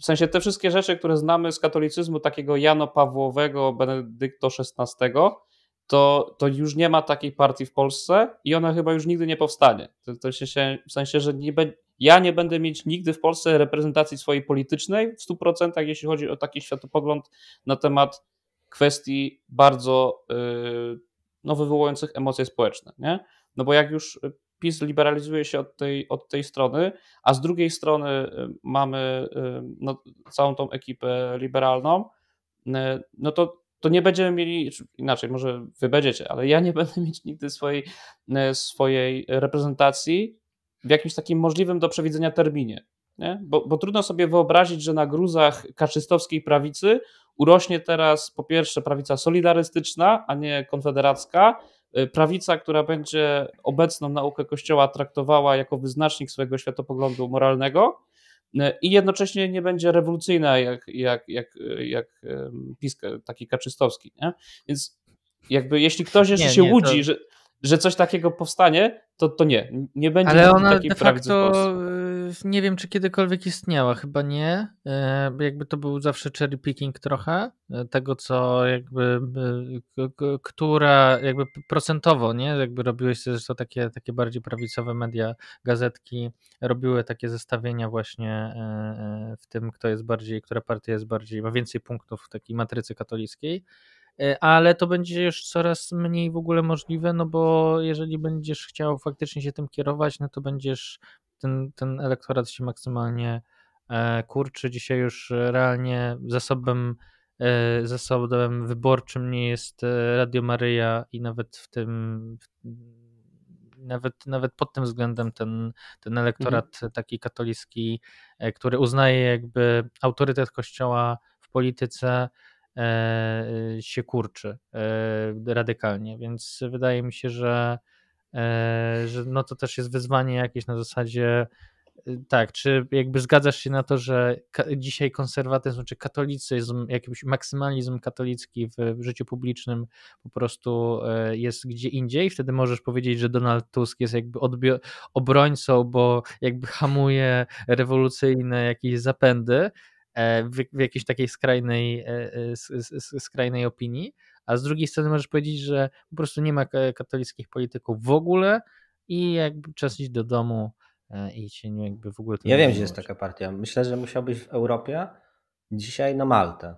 W sensie te wszystkie rzeczy, które znamy z katolicyzmu takiego Jano Pawłowego, Benedykto XVI, to, to już nie ma takiej partii w Polsce i ona chyba już nigdy nie powstanie. To, to się, w sensie, że nie be, ja nie będę mieć nigdy w Polsce reprezentacji swojej politycznej w 100%, jeśli chodzi o taki światopogląd na temat kwestii bardzo yy, no, wywołujących emocje społeczne. Nie? No bo jak już PiS liberalizuje się od tej, od tej strony, a z drugiej strony y, mamy y, no, całą tą ekipę liberalną, y, no to to nie będziemy mieli, inaczej, może wy będziecie, ale ja nie będę mieć nigdy swojej, e, swojej reprezentacji w jakimś takim możliwym do przewidzenia terminie. Nie? Bo, bo trudno sobie wyobrazić, że na gruzach kaczystowskiej prawicy urośnie teraz po pierwsze prawica solidarystyczna, a nie konfederacka, e, prawica, która będzie obecną naukę Kościoła traktowała jako wyznacznik swojego światopoglądu moralnego, E, i jednocześnie nie będzie rewolucyjna jak, jak, jak, e, jak e, taki Kaczystowski. Nie? Więc jakby jeśli ktoś jeszcze nie, się nie, łudzi, to... że, że coś takiego powstanie, to, to nie, nie będzie Ale ona takiej de facto nie wiem, czy kiedykolwiek istniała, chyba nie. E, jakby to był zawsze cherry picking trochę e, tego, co jakby, e, która jakby procentowo, nie? Jakby robiłeś zresztą takie, takie bardziej prawicowe media, gazetki robiły takie zestawienia właśnie w tym, kto jest bardziej, która partia jest bardziej, ma więcej punktów w takiej matrycy katolickiej ale to będzie już coraz mniej w ogóle możliwe, no bo jeżeli będziesz chciał faktycznie się tym kierować, no to będziesz ten, ten elektorat się maksymalnie e, kurczy. Dzisiaj już e, realnie zasobem, e, zasobem wyborczym nie jest Radio Maryja i nawet w tym. Nawet, nawet pod tym względem ten, ten mhm. elektorat mhm. taki katolicki, który uznaje jakby autorytet Kościoła w polityce, się kurczy radykalnie. Więc wydaje mi się, że E, że no to też jest wyzwanie jakieś na zasadzie y, tak, czy jakby zgadzasz się na to, że dzisiaj konserwatyzm czy katolicyzm, jakiś maksymalizm katolicki w, w życiu publicznym po prostu e, jest gdzie indziej? Wtedy możesz powiedzieć, że Donald Tusk jest jakby obrońcą, bo jakby hamuje rewolucyjne jakieś zapędy e, w, w jakiejś takiej skrajnej, skrajnej opinii a z drugiej strony możesz powiedzieć, że po prostu nie ma katolickich polityków w ogóle i jakby czas iść do domu e, i się nie jakby w ogóle... Ja wiem, gdzie jest taka partia. Myślę, że musiałbyś w Europie dzisiaj na Maltę.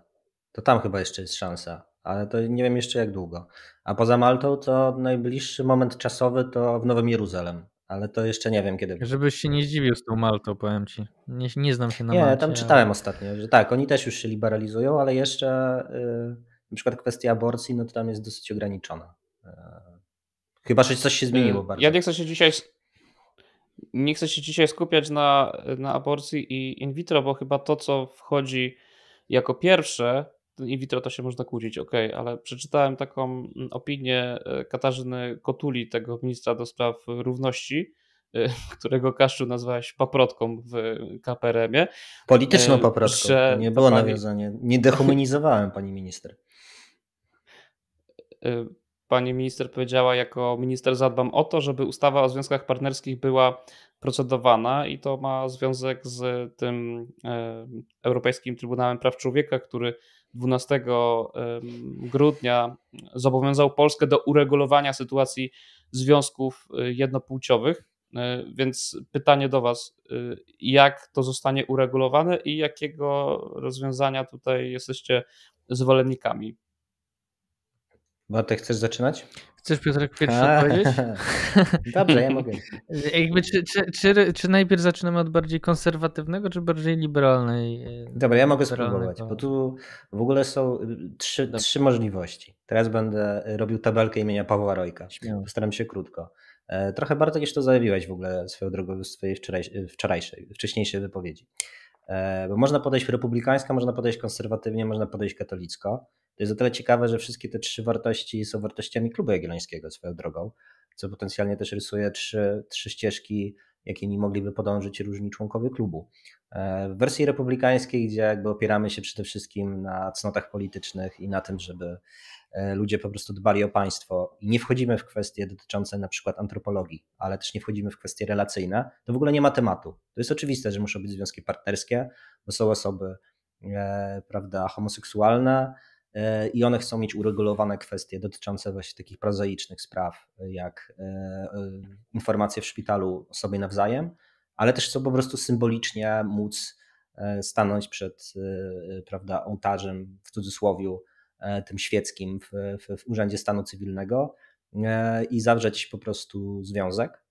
To tam chyba jeszcze jest szansa, ale to nie wiem jeszcze jak długo. A poza Maltą to najbliższy moment czasowy to w Nowym Jeruzalem, ale to jeszcze nie wiem kiedy. Żebyś się nie zdziwił z tą Maltą, powiem ci. Nie, nie znam się na nie, Malcie. Nie, tam czytałem ale... ostatnio, że tak, oni też już się liberalizują, ale jeszcze... Yy na przykład kwestia aborcji, no to tam jest dosyć ograniczona. E, chyba, że coś się zmieniło e, bardzo. Ja nie chcę się dzisiaj, nie chcę się dzisiaj skupiać na, na aborcji i in vitro, bo chyba to, co wchodzi jako pierwsze, in vitro to się można kłócić, ok, ale przeczytałem taką opinię e, Katarzyny Kotuli, tego ministra do spraw równości, którego Kaszczu nazwałeś paprotką w KPRM-ie. Polityczną paprotką, że... nie było nawiązania. Nie dehumanizowałem pani minister. Y, pani minister powiedziała, jako minister zadbam o to, żeby ustawa o związkach partnerskich była procedowana i to ma związek z tym y, Europejskim Trybunałem Praw Człowieka, który 12 y, grudnia zobowiązał Polskę do uregulowania sytuacji związków jednopłciowych. Więc pytanie do Was, jak to zostanie uregulowane i jakiego rozwiązania tutaj jesteście zwolennikami? Bartek, chcesz zaczynać? Chcesz Piotrek pierwszy odpowiedzieć? Dobrze, ja mogę. Jakby, czy, czy, czy, czy, najpierw zaczynamy od bardziej konserwatywnego, czy bardziej liberalnej? E, Dobra, ja mogę spróbować, bo tu w ogóle są y, trzy, trzy możliwości. Teraz będę robił tabelkę imienia Pawła Rojka. Śmiało. Postaram się krótko. E, trochę Bartek już to zajawiłeś w ogóle swoją drogą z swojej e, wczorajszej, wczorajszej wcześniejszej wypowiedzi. Bo można podejść republikańska, można podejść konserwatywnie, można podejść katolicko. To jest o tyle ciekawe, że wszystkie te trzy wartości są wartościami klubu jagiellońskiego swoją drogą, co potencjalnie też rysuje trzy, trzy ścieżki, jakimi mogliby podążyć różni członkowie klubu. E, w wersji republikańskiej, gdzie jakby opieramy się przede wszystkim na cnotach politycznych i na tym, żeby e, ludzie po prostu dbali o państwo i nie wchodzimy w kwestie dotyczące na przykład antropologii, ale też nie wchodzimy w kwestie relacyjne, to w ogóle nie ma tematu. To jest oczywiste, że muszą być związki partnerskie, bo są osoby e, prawda, homoseksualne, E, i one chcą mieć uregulowane kwestie dotyczące właśnie takich prozaicznych spraw, e, jak e, informacje w szpitalu sobie nawzajem, ale też chcą po prostu symbolicznie móc stanąć przed prawda, ołtarzem, w cudzysłowie, tym świeckim w, w, w Urzędzie Stanu Cywilnego i zawrzeć po prostu związek.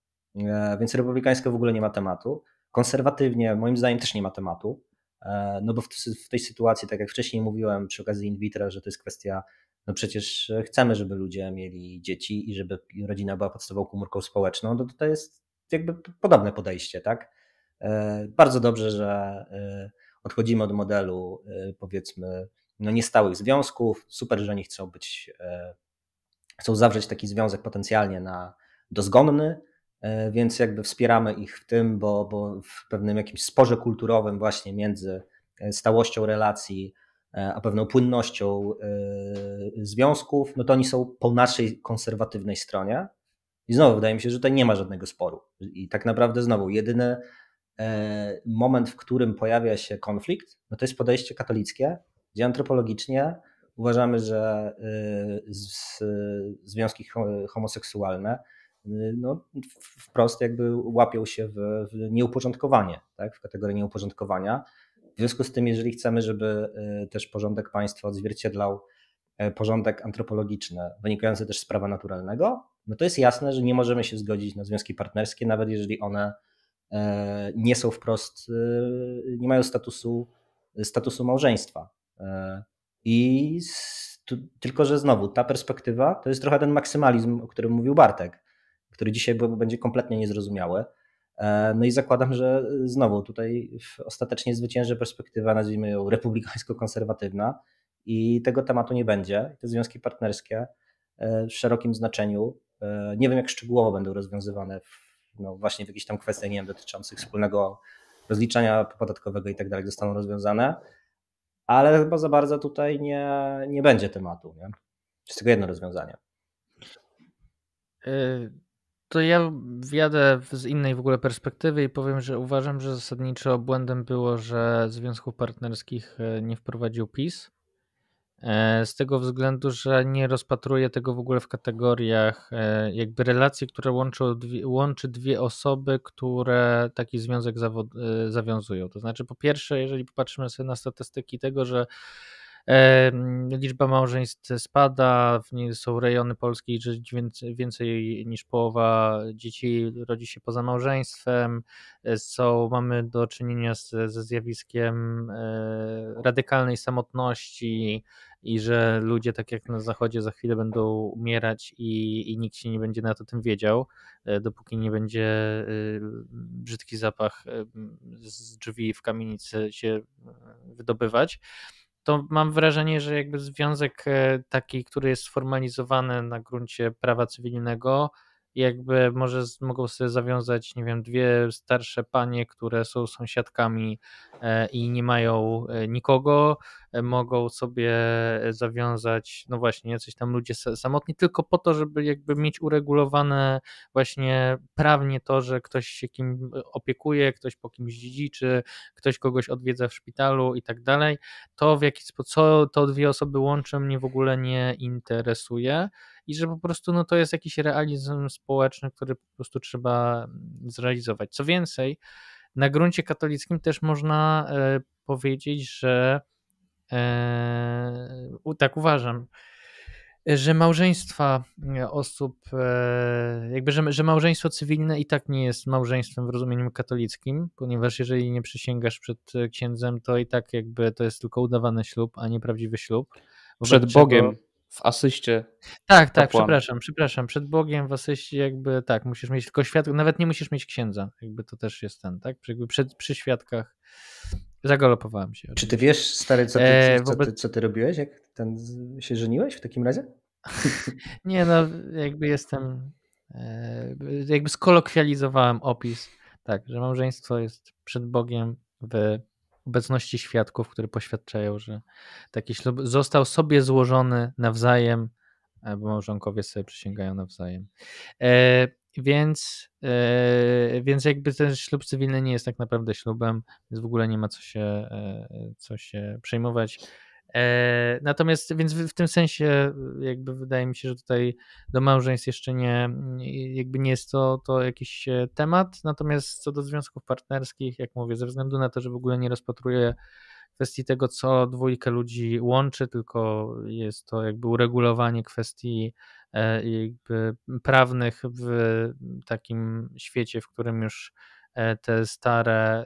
Więc republikańska w ogóle nie ma tematu. Konserwatywnie, moim zdaniem, też nie ma tematu. E, no bo w, w tej sytuacji, tak jak wcześniej mówiłem przy okazji in vitro, że to jest kwestia no przecież e, chcemy, żeby ludzie mieli dzieci i żeby rodzina była podstawową komórką społeczną, no to to jest jakby podobne podejście, tak? E, bardzo dobrze, że odchodzimy od modelu powiedzmy no niestałych związków, super, że oni chcą być, chcą zawrzeć taki związek potencjalnie na dozgonny, E, więc jakby wspieramy ich w tym, bo, bo w pewnym jakimś sporze kulturowym właśnie między e, stałością relacji e, a pewną płynnością związków, no to oni są po naszej konserwatywnej stronie. I znowu wydaje mi się, że tutaj nie ma żadnego sporu. I tak naprawdę znowu jedyny moment, w którym pojawia się konflikt, no to jest podejście katolickie, gdzie antropologicznie uważamy, że związki homoseksualne Y, no, wprost jakby łapią się w, w nieuporządkowanie, tak? w kategorię nieuporządkowania. W związku z tym, jeżeli chcemy, żeby y, też porządek państwa odzwierciedlał y, porządek antropologiczny, wynikający też z prawa naturalnego, no to jest jasne, że nie możemy się zgodzić na związki partnerskie, nawet jeżeli one nie są wprost, nie mają statusu, statusu małżeństwa. I tu, tylko, że znowu ta perspektywa to jest trochę ten maksymalizm, o którym mówił Bartek który dzisiaj będzie kompletnie niezrozumiały. E, no i zakładam, że znowu tutaj ostatecznie zwycięży perspektywa, nazwijmy ją republikańsko-konserwatywna i tego tematu nie będzie. Te związki partnerskie e, w szerokim znaczeniu, e, nie wiem jak szczegółowo będą rozwiązywane w, no właśnie w jakichś tam kwestiach, nie wiem, dotyczących wspólnego rozliczania podatkowego i tak dalej zostaną rozwiązane, ale chyba za bardzo tutaj nie, nie będzie tematu, nie? Jest tylko jedno rozwiązanie. Y to ja wjadę z innej w ogóle perspektywy i powiem, że uważam, że zasadniczo błędem było, że związków partnerskich e, nie wprowadził PiS. E, z tego względu, że nie rozpatruję tego w ogóle w kategoriach e, jakby relacji, które łączą dwie, łączy dwie osoby, które taki związek zawiązują. To znaczy, po pierwsze, jeżeli popatrzymy sobie na statystyki tego, że Liczba małżeństw spada, są rejony Polski, że więcej niż połowa dzieci rodzi się poza małżeństwem. E, są, mamy do czynienia z, ze zjawiskiem e, radykalnej samotności i że ludzie, tak jak na Zachodzie, za chwilę będą umierać i, i nikt się nie będzie na to tym wiedział, e, dopóki nie będzie brzydki zapach z drzwi w kamienicy się wydobywać to mam wrażenie, że jakby związek e, taki, który jest sformalizowany na gruncie prawa cywilnego, jakby może mogą sobie zawiązać, nie wiem, dwie starsze panie, które są sąsiadkami e, i nie mają e, nikogo, mogą sobie e, zawiązać, no właśnie, jacyś tam ludzie samotni, tylko po to, żeby jakby mieć uregulowane właśnie prawnie to, że ktoś się kim e, opiekuje, ktoś po kimś dziedziczy, ktoś kogoś odwiedza w szpitalu i tak dalej. To w jaki sposób, co to dwie osoby łączą, mnie w ogóle nie interesuje i że po prostu no, to jest jakiś realizm społeczny, który po prostu trzeba mm, zrealizować. Co więcej, na gruncie katolickim też można y, powiedzieć, że Eee, tak uważam, że małżeństwa e, osób, e, jakby, że, że małżeństwo cywilne i tak nie jest małżeństwem w rozumieniu katolickim, ponieważ jeżeli nie przysięgasz przed e, księdzem, to i tak jakby to jest tylko udawany ślub, a nie prawdziwy ślub. Przed Bogiem. W asyście. Tak, tak, przepraszam, przepraszam. Przed Bogiem w asyście, jakby tak, musisz mieć tylko świadków, nawet nie musisz mieć księdza, jakby to też jest ten, tak? Jakby przed, przy świadkach Zagalopowałem się. Czy ty wiesz, stary, co ty, e, co, wobec... co, ty, co ty robiłeś, jak ten się żeniłeś w takim razie? Nie, no jakby jestem, e, jakby skolokwializowałem opis, tak, że małżeństwo jest przed Bogiem w obecności świadków, które poświadczają, że taki ślub został sobie złożony nawzajem E, bo małżonkowie sobie przysięgają nawzajem. E, więc, e, więc jakby ten ślub cywilny nie jest tak naprawdę ślubem, więc w ogóle nie ma co się, e, co się przejmować. E, natomiast, więc w, w tym sensie, jakby wydaje mi się, że tutaj do małżeństw jeszcze nie, jakby nie jest to, to jakiś temat. Natomiast co do związków partnerskich, jak mówię, ze względu na to, że w ogóle nie rozpatruję kwestii tego, co dwójkę ludzi łączy, tylko jest to jakby uregulowanie kwestii e, jakby prawnych w takim świecie, w którym już e, te stare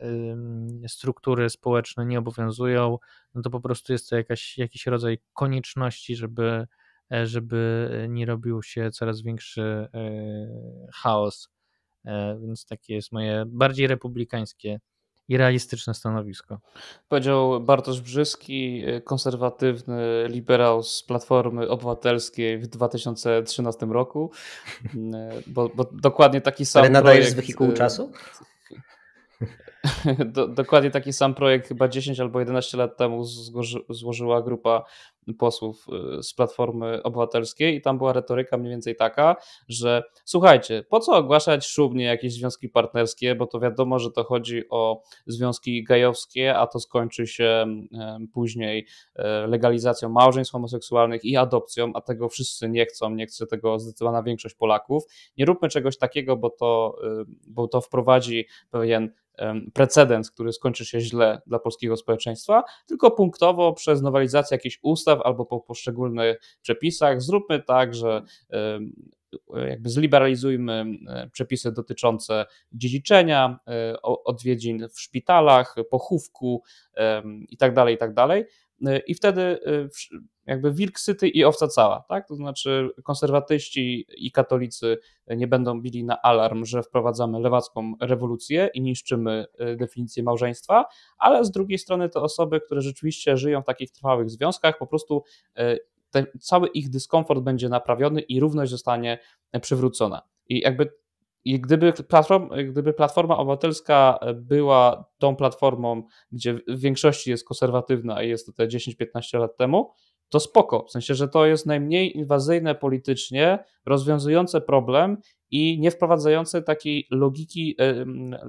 struktury społeczne nie obowiązują, no to po prostu jest to jakaś, jakiś rodzaj konieczności, żeby, e, żeby nie robił się coraz większy chaos. Więc takie jest moje bardziej republikańskie i realistyczne stanowisko. Powiedział Bartosz Brzyski, y, konserwatywny liberał z Platformy Obywatelskiej w 2013 roku, y, bo, bo dokładnie taki sam Ale nadajesz projekt... z wehikułu y, czasu? Do, dokładnie taki sam projekt chyba 10 albo 11 lat temu złożyła grupa posłów y, z Platformy Obywatelskiej i tam była retoryka mniej więcej taka, że słuchajcie, po co ogłaszać szumnie jakieś związki partnerskie, bo to wiadomo, że to chodzi o związki gajowskie, a to skończy się mm, później e, legalizacją małżeństw homoseksualnych i adopcją, a tego wszyscy nie chcą, nie chce tego zdecydowana większość Polaków. Nie róbmy czegoś takiego, bo to, y, bo to wprowadzi pewien precedens, który skończy się źle dla polskiego społeczeństwa, tylko punktowo przez nowelizację jakichś ustaw albo po poszczególnych przepisach zróbmy tak, że jakby zliberalizujmy przepisy dotyczące dziedziczenia, e, odwiedzin w szpitalach, pochówku tak itd., tak Y, i wtedy y, jakby wilk syty i owca cała, tak? To znaczy konserwatyści i katolicy nie będą bili na alarm, że wprowadzamy lewacką rewolucję i niszczymy y, definicję małżeństwa, ale z drugiej strony te osoby, które rzeczywiście żyją w takich trwałych związkach, po prostu ten, cały ich dyskomfort będzie naprawiony i równość zostanie przywrócona. I jakby i gdyby, platform, gdyby Platforma Obywatelska była tą platformą, gdzie w większości jest konserwatywna a jest to te 10-15 lat temu, to spoko. W sensie, że to jest najmniej inwazyjne politycznie, rozwiązujące problem i nie wprowadzające takiej logiki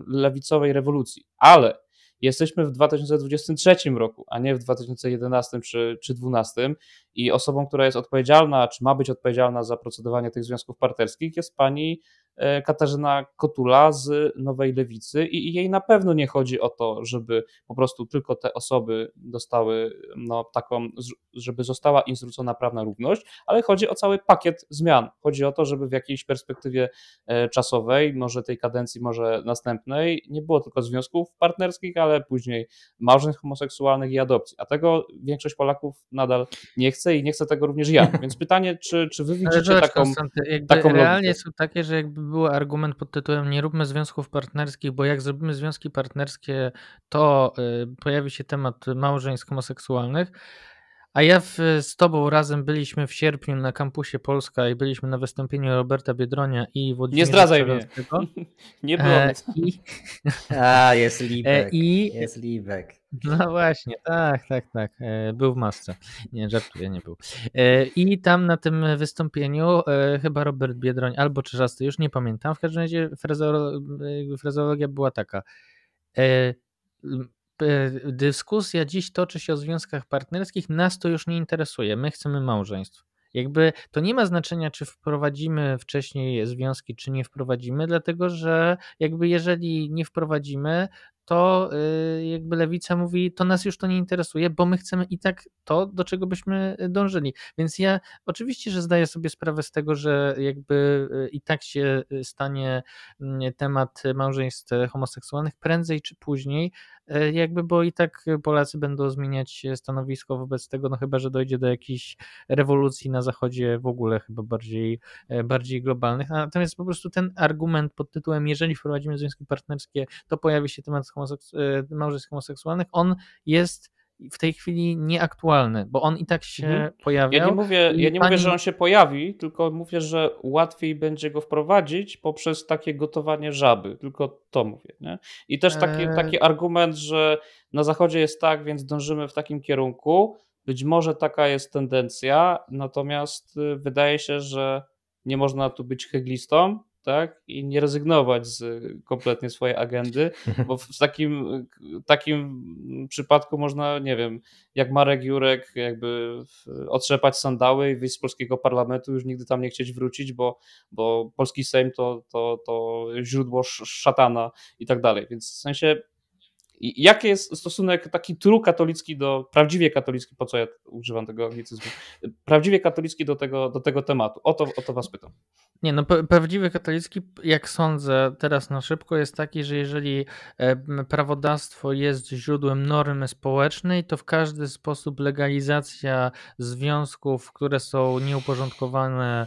lewicowej rewolucji. Ale jesteśmy w 2023 roku, a nie w 2011 czy, czy 2012 i osobą, która jest odpowiedzialna, czy ma być odpowiedzialna za procedowanie tych związków partnerskich jest pani E, Katarzyna Kotula z Nowej Lewicy i jej na pewno nie chodzi o to, żeby po prostu tylko te osoby dostały no, taką, żeby została im zwrócona prawna równość, ale chodzi o cały pakiet zmian. Chodzi o to, żeby w jakiejś perspektywie e, czasowej, może tej kadencji, może następnej, nie było tylko związków partnerskich, ale później małżeństw homoseksualnych i adopcji. A tego większość Polaków nadal nie chce i nie chce tego również ja. Więc pytanie, czy, czy wy widzicie taką, taką. Realnie są takie, że jakby był argument pod tytułem nie róbmy związków partnerskich, bo jak zrobimy związki partnerskie, to y, pojawi się temat małżeństw homoseksualnych. A ja w, z Tobą razem byliśmy w sierpniu na kampusie Polska i byliśmy na wystąpieniu Roberta Biedronia i Włodzimierza Nie zdradzaj mnie. Nie było. E, i... A, jest Libek. E, I... Jest Libek. No właśnie, tak, tak, tak. E, był w masce. Nie, żartuję, nie był. E, I tam na tym wystąpieniu chyba Robert Biedroń albo Czerzasty, już nie pamiętam. W każdym razie frezo, frezologia była taka E, dyskusja dziś toczy się o związkach partnerskich, nas to już nie interesuje. My chcemy małżeństw. Jakby to nie ma znaczenia, czy wprowadzimy wcześniej związki, czy nie wprowadzimy, dlatego że jakby jeżeli nie wprowadzimy, to y, jakby lewica mówi, to nas już to nie interesuje, bo my chcemy i tak to, do czego byśmy y, dążyli. Więc ja oczywiście, że zdaję sobie sprawę z tego, że jakby y, i tak się stanie mm, temat małżeństw homoseksualnych prędzej czy później, E, jakby, bo i tak Polacy będą zmieniać e, stanowisko wobec tego, no chyba, że dojdzie do jakiejś rewolucji na zachodzie w ogóle chyba bardziej, e, bardziej globalnych. Natomiast po prostu ten argument pod tytułem, jeżeli wprowadzimy związki partnerskie, to pojawi się temat homoseks małżeństw homoseksualnych, on jest w tej chwili nieaktualny, bo on i tak się mhm. pojawia. Ja nie, mówię, ja nie pani... mówię, że on się pojawi, tylko mówię, że łatwiej będzie go wprowadzić poprzez takie gotowanie żaby. Tylko to mówię. Nie? I też taki, e... taki argument, że na zachodzie jest tak, więc dążymy w takim kierunku. Być może taka jest tendencja, natomiast y, wydaje się, że nie można tu być heglistą, tak? I nie rezygnować z kompletnie swojej agendy, bo w takim, takim przypadku można, nie wiem, jak Marek Jurek, jakby otrzepać sandały i wyjść z polskiego parlamentu, już nigdy tam nie chcieć wrócić, bo, bo polski Sejm to, to, to źródło szatana i tak dalej. Więc w sensie i jaki jest stosunek taki tru katolicki do, prawdziwie katolicki, po co ja używam tego anglicyzmu, prawdziwie katolicki do tego, do tego tematu? O to, o to was pytam. Nie, no prawdziwy katolicki, jak sądzę teraz na szybko, jest taki, że jeżeli prawodawstwo jest źródłem normy społecznej, to w każdy sposób legalizacja związków, które są nieuporządkowane,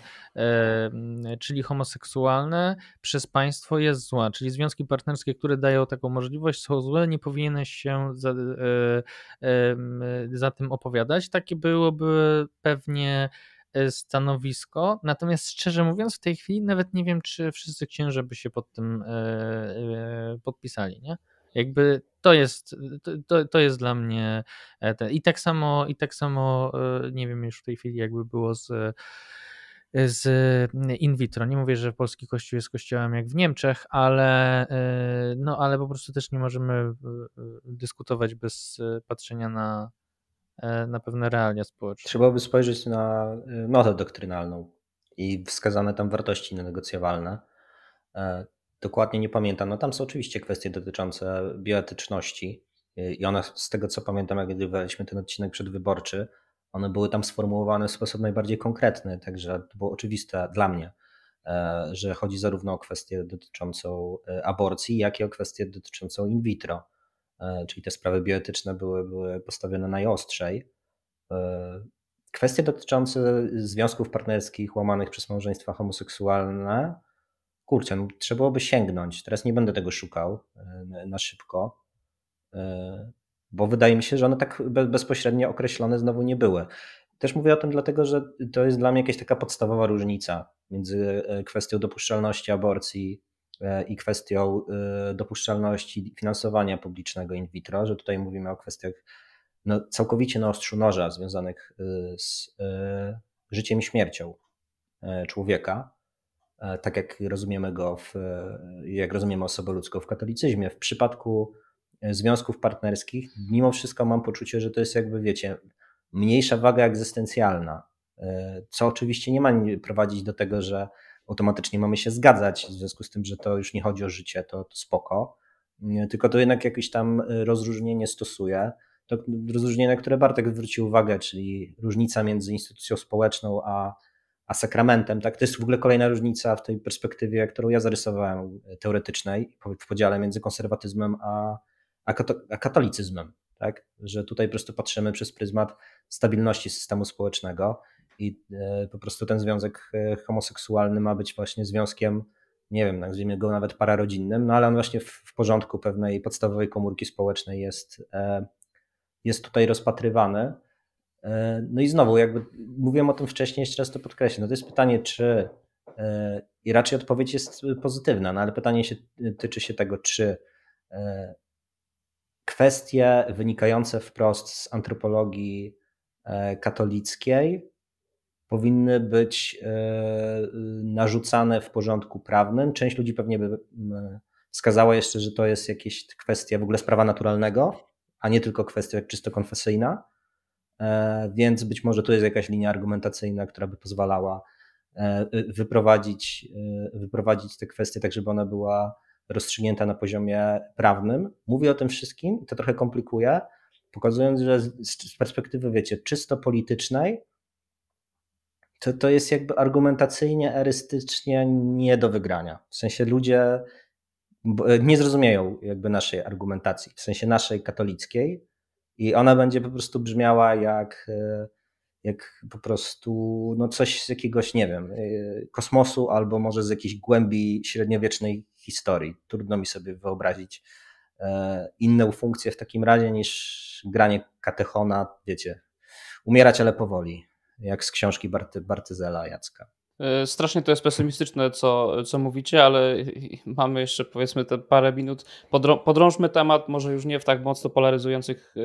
czyli homoseksualne, przez państwo jest zła. Czyli związki partnerskie, które dają taką możliwość, są złe, nie powinieneś się za, e, e, za tym opowiadać. Takie byłoby pewnie e, stanowisko. Natomiast szczerze mówiąc, w tej chwili nawet nie wiem, czy wszyscy księże by się pod tym podpisali, nie? Jakby to jest, to, to jest dla mnie. Te. I tak samo, i tak samo nie wiem już w tej chwili, jakby było z z mm, in vitro. Nie mówię, że polski kościół jest kościołem jak w Niemczech, ale, y, no, ale po prostu też nie możemy y, y, dyskutować bez patrzenia na, na pewne realia społeczne. Trzeba by spojrzeć na notę doktrynalną i wskazane tam wartości negocjowalne. E, dokładnie nie pamiętam. No tam są oczywiście kwestie dotyczące bioetyczności i ona z tego co pamiętam, jak nagrywaliśmy ten odcinek przedwyborczy, one były tam sformułowane w sposób najbardziej konkretny, także to było oczywiste dla mnie, e, że chodzi zarówno o kwestię dotyczącą e, aborcji, jak i o kwestię dotyczącą in vitro. E, czyli te sprawy bioetyczne były, były postawione najostrzej. Kwestie dotyczące związków partnerskich łamanych przez małżeństwa homoseksualne, kurczę, no, trzeba byłoby sięgnąć. Teraz nie będę tego szukał na szybko bo wydaje mi się, że one tak bezpośrednio określone znowu nie były. Też mówię o tym dlatego, że to jest dla mnie jakaś taka podstawowa różnica między e, kwestią dopuszczalności aborcji e, i kwestią e, dopuszczalności finansowania publicznego in vitro, że tutaj mówimy o kwestiach no, całkowicie na ostrzu noża związanych z życiem i śmiercią człowieka, tak jak rozumiemy go, w, jak rozumiemy osobę ludzką w katolicyzmie. W przypadku E, związków partnerskich, mimo wszystko mam poczucie, że to jest jakby, wiecie, mniejsza waga egzystencjalna, e, co oczywiście nie ma prowadzić do tego, że automatycznie mamy się zgadzać, w związku z tym, że to już nie chodzi o życie, to, to spoko, e, tylko to jednak jakieś tam rozróżnienie stosuje. To rozróżnienie, na które Bartek zwrócił uwagę, czyli różnica między instytucją społeczną a, a sakramentem, tak? To jest w ogóle kolejna różnica w tej perspektywie, którą ja zarysowałem teoretycznej, w podziale między konserwatyzmem a, a, kato, a katolicyzmem. Tak? Że tutaj po prostu patrzymy przez pryzmat stabilności systemu społecznego i e, po prostu ten związek e, homoseksualny ma być właśnie związkiem, nie wiem, nazwijmy go nawet pararodzinnym, no ale on właśnie w, w porządku pewnej podstawowej komórki społecznej jest, e, jest tutaj rozpatrywany. No i znowu, jakby mówiłem o tym wcześniej, jeszcze raz to podkreślę. No to jest pytanie, czy i raczej odpowiedź jest pozytywna, no ale pytanie się, tyczy się tego, czy kwestie wynikające wprost z antropologii e, katolickiej powinny być e, narzucane w porządku prawnym. Część ludzi pewnie by wskazała jeszcze, że to jest jakieś kwestia w ogóle sprawa naturalnego, a nie tylko kwestia czysto konfesyjna. E, więc być może tu jest jakaś linia argumentacyjna, która by pozwalała wyprowadzić, wyprowadzić te kwestie tak, żeby ona była rozstrzygnięta na poziomie prawnym. Mówię o tym wszystkim i to trochę komplikuje, pokazując, że z, perspektywy, wiecie, czysto politycznej, to, to jest jakby argumentacyjnie, erystycznie nie do wygrania. W sensie ludzie e, nie zrozumieją jakby naszej argumentacji, w sensie naszej katolickiej i ona będzie po prostu brzmiała jak, e, jak po prostu no coś z jakiegoś, nie wiem, e, kosmosu albo może z jakiejś głębi średniowiecznej historii. Trudno mi sobie wyobrazić e, inną funkcję w takim razie niż granie katechona, wiecie, umierać, ale powoli, jak z książki Barty, Bartyzela Jacka. E, strasznie to jest pesymistyczne, co, co mówicie, ale mamy jeszcze powiedzmy te parę minut. podrążmy temat, może już nie w tak mocno polaryzujących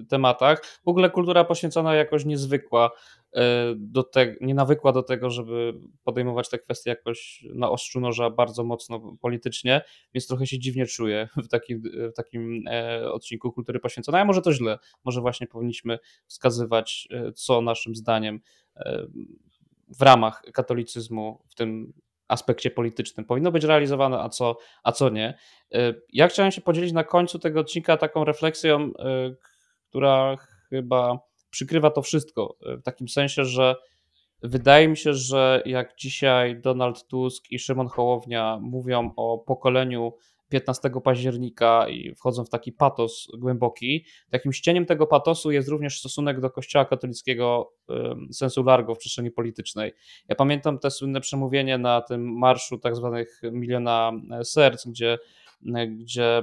e, tematach. W ogóle kultura poświęcona jakoś niezwykła, e, do te, nie nawykła do tego, żeby podejmować te kwestie jakoś na ostrzu noża bardzo mocno politycznie, więc trochę się dziwnie czuję w takim, w takim odcinku kultury poświęconej. A może to źle, może właśnie powinniśmy wskazywać, co naszym zdaniem w ramach katolicyzmu w tym aspekcie politycznym powinno być realizowane, a co, a co nie. Y, ja chciałem się podzielić na końcu tego odcinka taką refleksją, y, która chyba przykrywa to wszystko, y, w takim sensie, że wydaje mi się, że jak dzisiaj Donald Tusk i Szymon Hołownia mówią o pokoleniu 15 października i wchodzą w taki patos głęboki. Takim ścieniem tego patosu jest również stosunek do Kościoła katolickiego sensu largo w przestrzeni politycznej. Ja pamiętam te słynne przemówienie na tym marszu tak zwanych miliona e, serc, gdzie E, gdzie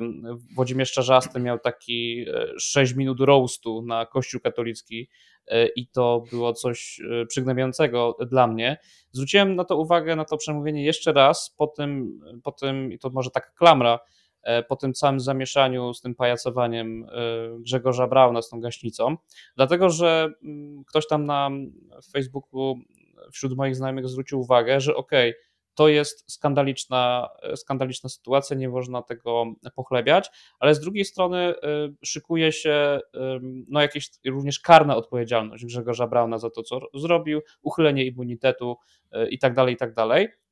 Włodzimierz Czarzasty miał taki 6 e, minut roastu na Kościół katolicki e, i to było coś przygnębiającego dla mnie. Zwróciłem na to uwagę, na to przemówienie jeszcze raz, po tym, po tym i to może taka klamra, po tym całym zamieszaniu z tym pajacowaniem Grzegorza Brauna z tą gaśnicą, dlatego że mm, ktoś tam na Facebooku wśród moich znajomych zwrócił uwagę, że okej, okay, to jest skandaliczna, e, skandaliczna sytuacja, nie można tego pochlebiać, ale z drugiej strony e, szykuje się no, jakieś również karna odpowiedzialność Grzegorza Brauna za to, co zrobił, uchylenie immunitetu itd., e, itd. Tak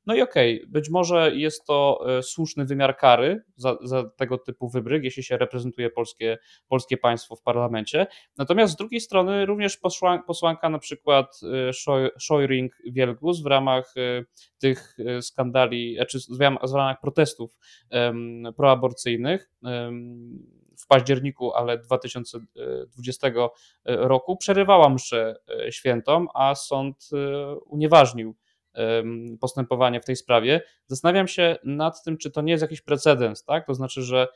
no i okej, okay, być może jest to e, słuszny wymiar kary za, za, tego typu wybryk, jeśli się reprezentuje polskie, polskie państwo w parlamencie. Natomiast z drugiej strony również posłanka, posłanka na przykład e, Shoiring Wielgus w ramach e, tych skandali, czy w ramach protestów um, proaborcyjnych um, w październiku, ale 2020 roku przerywała mszę świętom, a sąd unieważnił postępowanie w tej sprawie. Zastanawiam się nad tym, czy to nie jest jakiś precedens, tak? To znaczy, że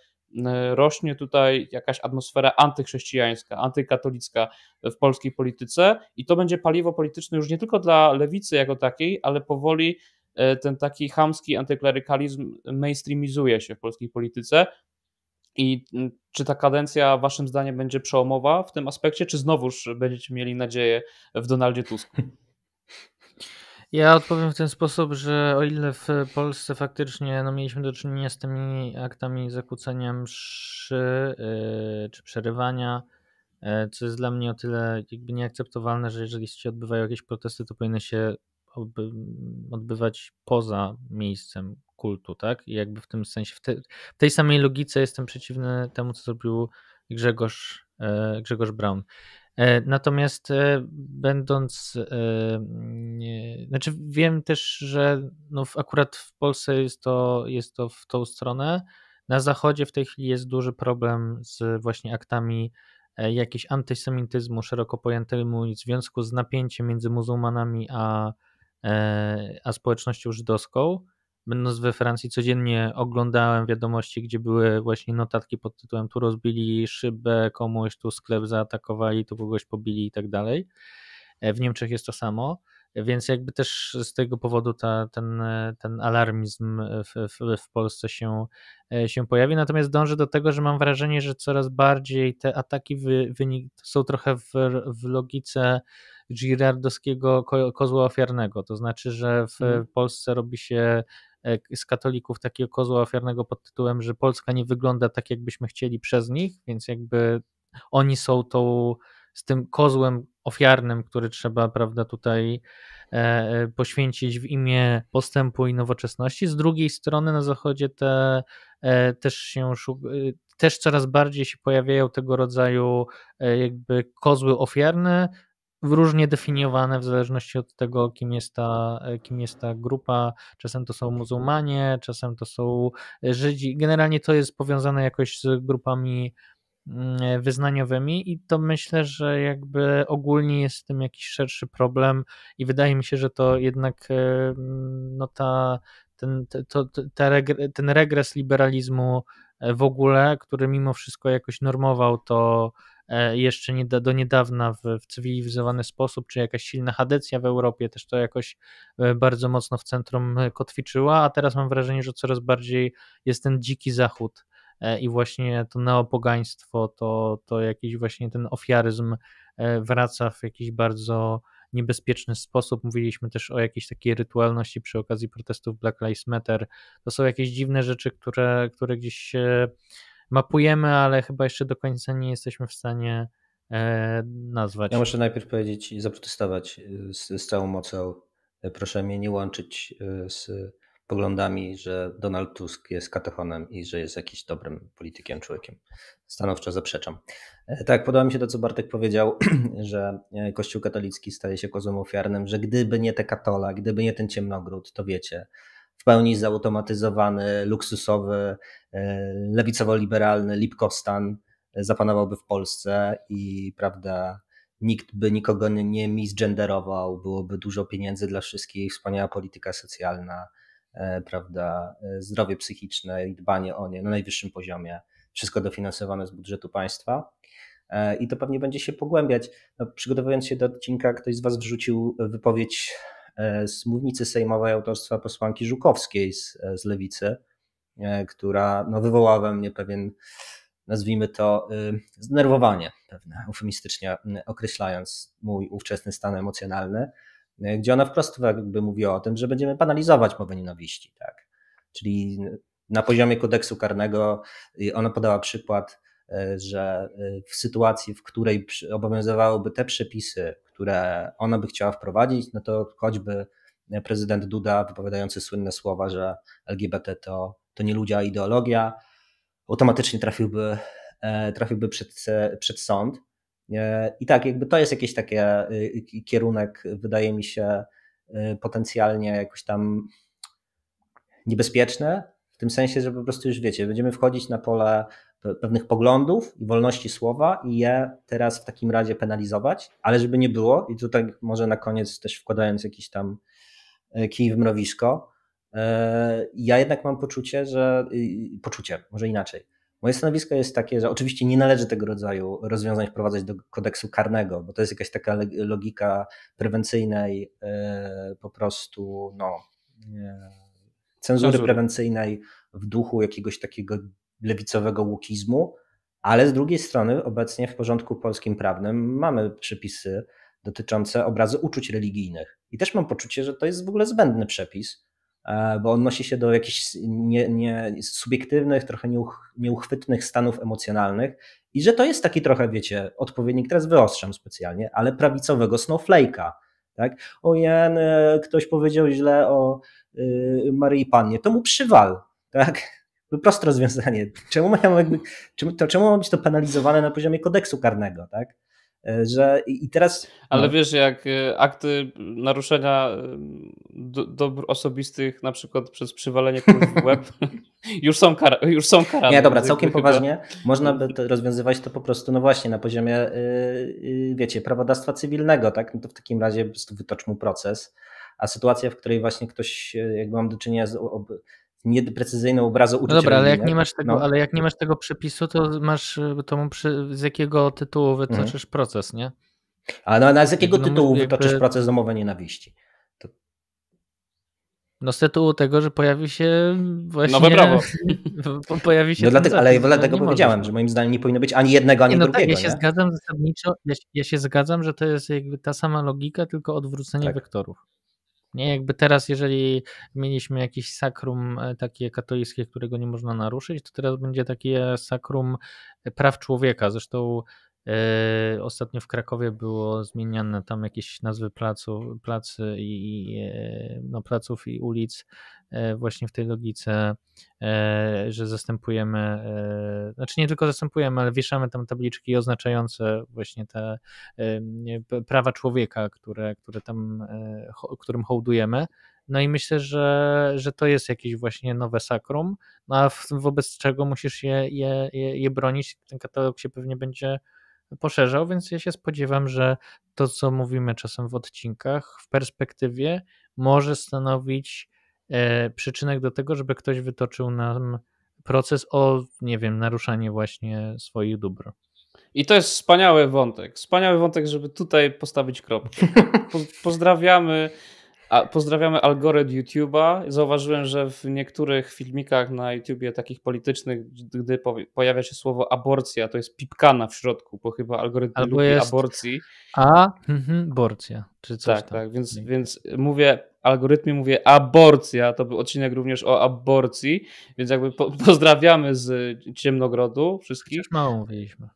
rośnie tutaj jakaś atmosfera antychrześcijańska, antykatolicka w polskiej polityce i to będzie paliwo polityczne już nie tylko dla lewicy jako takiej, ale powoli e, ten taki chamski antyklerykalizm mainstreamizuje się w polskiej polityce. I czy ta kadencja waszym zdaniem będzie przełomowa w tym aspekcie, czy znowuż będziecie mieli nadzieję w Donaldzie Tusku? Ja odpowiem w ten sposób, że o ile w Polsce faktycznie no, mieliśmy do czynienia z tymi aktami zakłócenia mszy yy, czy przerywania, yy, co jest dla mnie o tyle jakby nieakceptowalne, że jeżeli się odbywają jakieś protesty, to powinny się oby, odbywać poza miejscem kultu, tak? I jakby w tym sensie, w, te, w tej samej logice jestem przeciwny temu, co zrobił Grzegorz, yy, Grzegorz Brown. E, natomiast e, będąc, e, znaczy wiem też, że no akurat w Polsce jest to, jest to w tą stronę. Na zachodzie w tej chwili jest duży problem z właśnie aktami jakiegoś antysemityzmu szeroko pojętemu w związku z napięciem między muzułmanami a, a społecznością żydowską. Będąc we Francji codziennie oglądałem wiadomości, gdzie były właśnie notatki pod tytułem tu rozbili szybę komuś, tu sklep zaatakowali, tu kogoś pobili i tak dalej. E, w Niemczech jest to samo. Więc jakby też z tego powodu ta, ten, ten alarmizm w, w, w, Polsce się, e, się pojawi. Natomiast dążę do tego, że mam wrażenie, że coraz bardziej te ataki wy, wynik, są trochę w, w logice Girardowskiego ko, kozła ofiarnego. To znaczy, że w mhm. Polsce robi się E, z katolików takiego kozła ofiarnego pod tytułem, że Polska nie wygląda tak, jakbyśmy chcieli przez nich, więc jakby oni są tą z tym kozłem ofiarnym, który trzeba, prawda, tutaj e, e poświęcić w imię postępu i nowoczesności. Z drugiej strony na zachodzie te e, też się e, też coraz bardziej się pojawiają tego rodzaju e, jakby kozły ofiarne, różnie definiowane w zależności od tego, kim jest ta, kim jest ta grupa. Czasem to są muzułmanie, czasem to są e, Żydzi. Generalnie to jest powiązane jakoś z grupami mm, wyznaniowymi i to myślę, że jakby ogólnie jest z tym jakiś szerszy problem i wydaje mi się, że to jednak e, no ta, ten, to, ta ten regres liberalizmu e, w ogóle, który mimo wszystko jakoś normował to E, jeszcze nie, do niedawna w, w cywilizowany sposób, czy jakaś silna hadecja w Europie też to jakoś e, bardzo mocno w centrum e, kotwiczyła, a teraz mam wrażenie, że coraz bardziej jest ten dziki zachód i właśnie to neopogaństwo, to, to jakiś właśnie ten ofiaryzm wraca w jakiś bardzo niebezpieczny sposób. Mówiliśmy też o jakiejś takiej rytualności przy okazji protestów Black Lives Matter. To są jakieś dziwne rzeczy, które, które gdzieś się mapujemy, ale chyba jeszcze do końca nie jesteśmy w stanie e, nazwać. Ja muszę najpierw powiedzieć i zaprotestować e, z, z całą mocą. E, proszę mnie nie łączyć z poglądami, że Donald Tusk jest katechonem i że jest jakiś dobrym politykiem, człowiekiem. Stanowczo zaprzeczam. Tak, podoba mi się to, co Bartek powiedział, że Kościół katolicki staje się kozłem ofiarnym, że gdyby nie te katola, gdyby nie ten ciemnogród, to wiecie, w pełni zautomatyzowany, luksusowy, e, lewicowo-liberalny Lipkostan e, zapanowałby w Polsce i prawda, nikt by nikogo nie misgenderował, byłoby dużo pieniędzy dla wszystkich, wspaniała polityka socjalna, e, prawda, zdrowie psychiczne i dbanie o nie na najwyższym poziomie, wszystko dofinansowane z budżetu państwa. I to pewnie będzie się pogłębiać. No, przygotowując się do odcinka, ktoś z Was wrzucił wypowiedź z mównicy sejmowej autorstwa posłanki Żukowskiej z, z Lewicy, e, która no, wywołała we mnie pewien, nazwijmy to, y, zdenerwowanie pewne, eufemistycznie określając mój ówczesny stan emocjonalny, e, gdzie ona wprost jakby mówiła o tym, że będziemy banalizować mowę nienawiści, tak? Czyli na poziomie kodeksu karnego y, ona podała przykład, e, że w sytuacji, w której obowiązywałyby te przepisy, które ona by chciała wprowadzić, no to choćby prezydent Duda wypowiadający słynne słowa, że LGBT to, to nie ludzie, a ideologia, automatycznie trafiłby, e, trafiłby przed, przed sąd. E, I tak, jakby to jest jakiś taki e, kierunek, wydaje mi się, potencjalnie jakoś tam niebezpieczny, w tym sensie, że po prostu już wiecie, będziemy wchodzić na pole pewnych poglądów i wolności słowa i je teraz w takim razie penalizować, ale żeby nie było, i tutaj może na koniec też wkładając jakiś tam e, kij w mrowisko, e, ja jednak mam poczucie, że poczucie, może inaczej. Moje stanowisko jest takie, że oczywiście nie należy tego rodzaju rozwiązań wprowadzać do kodeksu karnego, bo to jest jakaś taka logika prewencyjnej, e, po prostu no, cenzury prewencyjnej w duchu jakiegoś takiego lewicowego łukizmu, ale z drugiej strony obecnie w porządku polskim prawnym mamy przepisy dotyczące obrazu uczuć religijnych. I też mam poczucie, że to jest w ogóle zbędny przepis, e, bo odnosi się do jakichś nie, nie, subiektywnych, trochę nieuch, nieuchwytnych stanów emocjonalnych i że to jest taki trochę, wiecie, odpowiednik, teraz wyostrzam specjalnie, ale prawicowego snowflake'a. Tak? o jen ktoś powiedział źle o y, Maryi Pannie, to mu przywal. Tak? proste rozwiązanie. Czemu, mają jakby, to, czemu ma być to penalizowane na poziomie kodeksu karnego, tak? E, że i teraz. Ale no. wiesz, jak e, akty naruszenia e, do, dóbr osobistych, na przykład przez przywalenie kogoś w łeb, już są, kara, już są karane. Nie, dobra, całkiem chyba... poważnie. Można by to rozwiązywać to po prostu, no właśnie, na poziomie, wiecie, prawodawstwa cywilnego, tak? No to w takim razie po prostu wytocz mu proces. A sytuacja, w której właśnie ktoś, jakby mam do czynienia z nieprecyzyjny obrazu uczuć. No dobra, ale jak, nie masz tego, no. ale jak nie masz tego przepisu, to masz to przy, z jakiego tytułu mhm. wytoczysz proces, nie? A no, no z jakiego no tytułu no, wytoczysz proces domowy nienawiści? To... No z tytułu tego, że pojawi się właśnie... Nowe prawo. pojawi się... No dlatego, zapis, ale dlatego powiedziałem, możesz. że moim zdaniem nie powinno być ani jednego, ani nie, no tak, drugiego. Tak, ja się nie? zgadzam zasadniczo, ja, ja, się zgadzam, że to jest jakby ta sama logika, tylko odwrócenie tak. wektorów. Nie, jakby teraz, jeżeli mieliśmy jakieś sakrum e, takie katolickie, którego nie można naruszyć, to teraz będzie takie sakrum e, praw człowieka. Zresztą Yy, ostatnio w Krakowie było zmieniane tam jakieś nazwy placu, placy i, e, no, placów i ulic e, właśnie w tej logice, e, że zastępujemy, znaczy nie tylko zastępujemy, ale wieszamy tam tabliczki oznaczające właśnie te prawa człowieka, które, które tam, którym hołdujemy. No i myślę, że, że to jest jakieś właśnie nowe sakrum, no a wobec czego musisz je, je, je, je bronić. Ten katalog się pewnie będzie poszerzał, więc ja się spodziewam, że to, co mówimy czasem w odcinkach, w perspektywie może stanowić e, przyczynek do tego, żeby ktoś wytoczył nam proces o, nie wiem, naruszanie właśnie swoich dóbr. I to jest wspaniały wątek. Wspaniały wątek, żeby tutaj postawić kropkę. Po, pozdrawiamy a pozdrawiamy algorytm YouTube'a. Zauważyłem, że w niektórych filmikach na YouTubie takich politycznych, gdy pojawia się słowo aborcja, to jest pipkana w środku, bo chyba algorytm Albo lubi jest aborcji. A, mhm, aborcja, czy coś Tak, tam. tak, więc, więc mówię algorytmie mówię aborcja, to był odcinek również o aborcji, więc jakby po pozdrawiamy z Ciemnogrodu wszystkich. Już mało mówiliśmy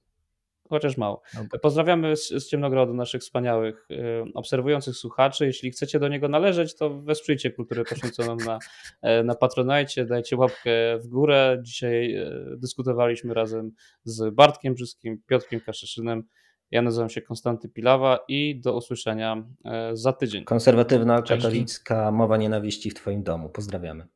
chociaż mało. Pozdrawiamy z, z Ciemnogrodu naszych wspaniałych, y, obserwujących słuchaczy. Jeśli chcecie do niego należeć, to wesprzyjcie kulturę poświęconą na, e, na Patronite, dajcie łapkę w górę. Dzisiaj e, dyskutowaliśmy razem z Bartkiem Brzyskim, Piotrkiem Kaszyszynem. Ja nazywam się Konstanty Pilawa i do usłyszenia e, za tydzień. Konserwatywna, Cześć. katolicka mowa nienawiści w Twoim domu. Pozdrawiamy.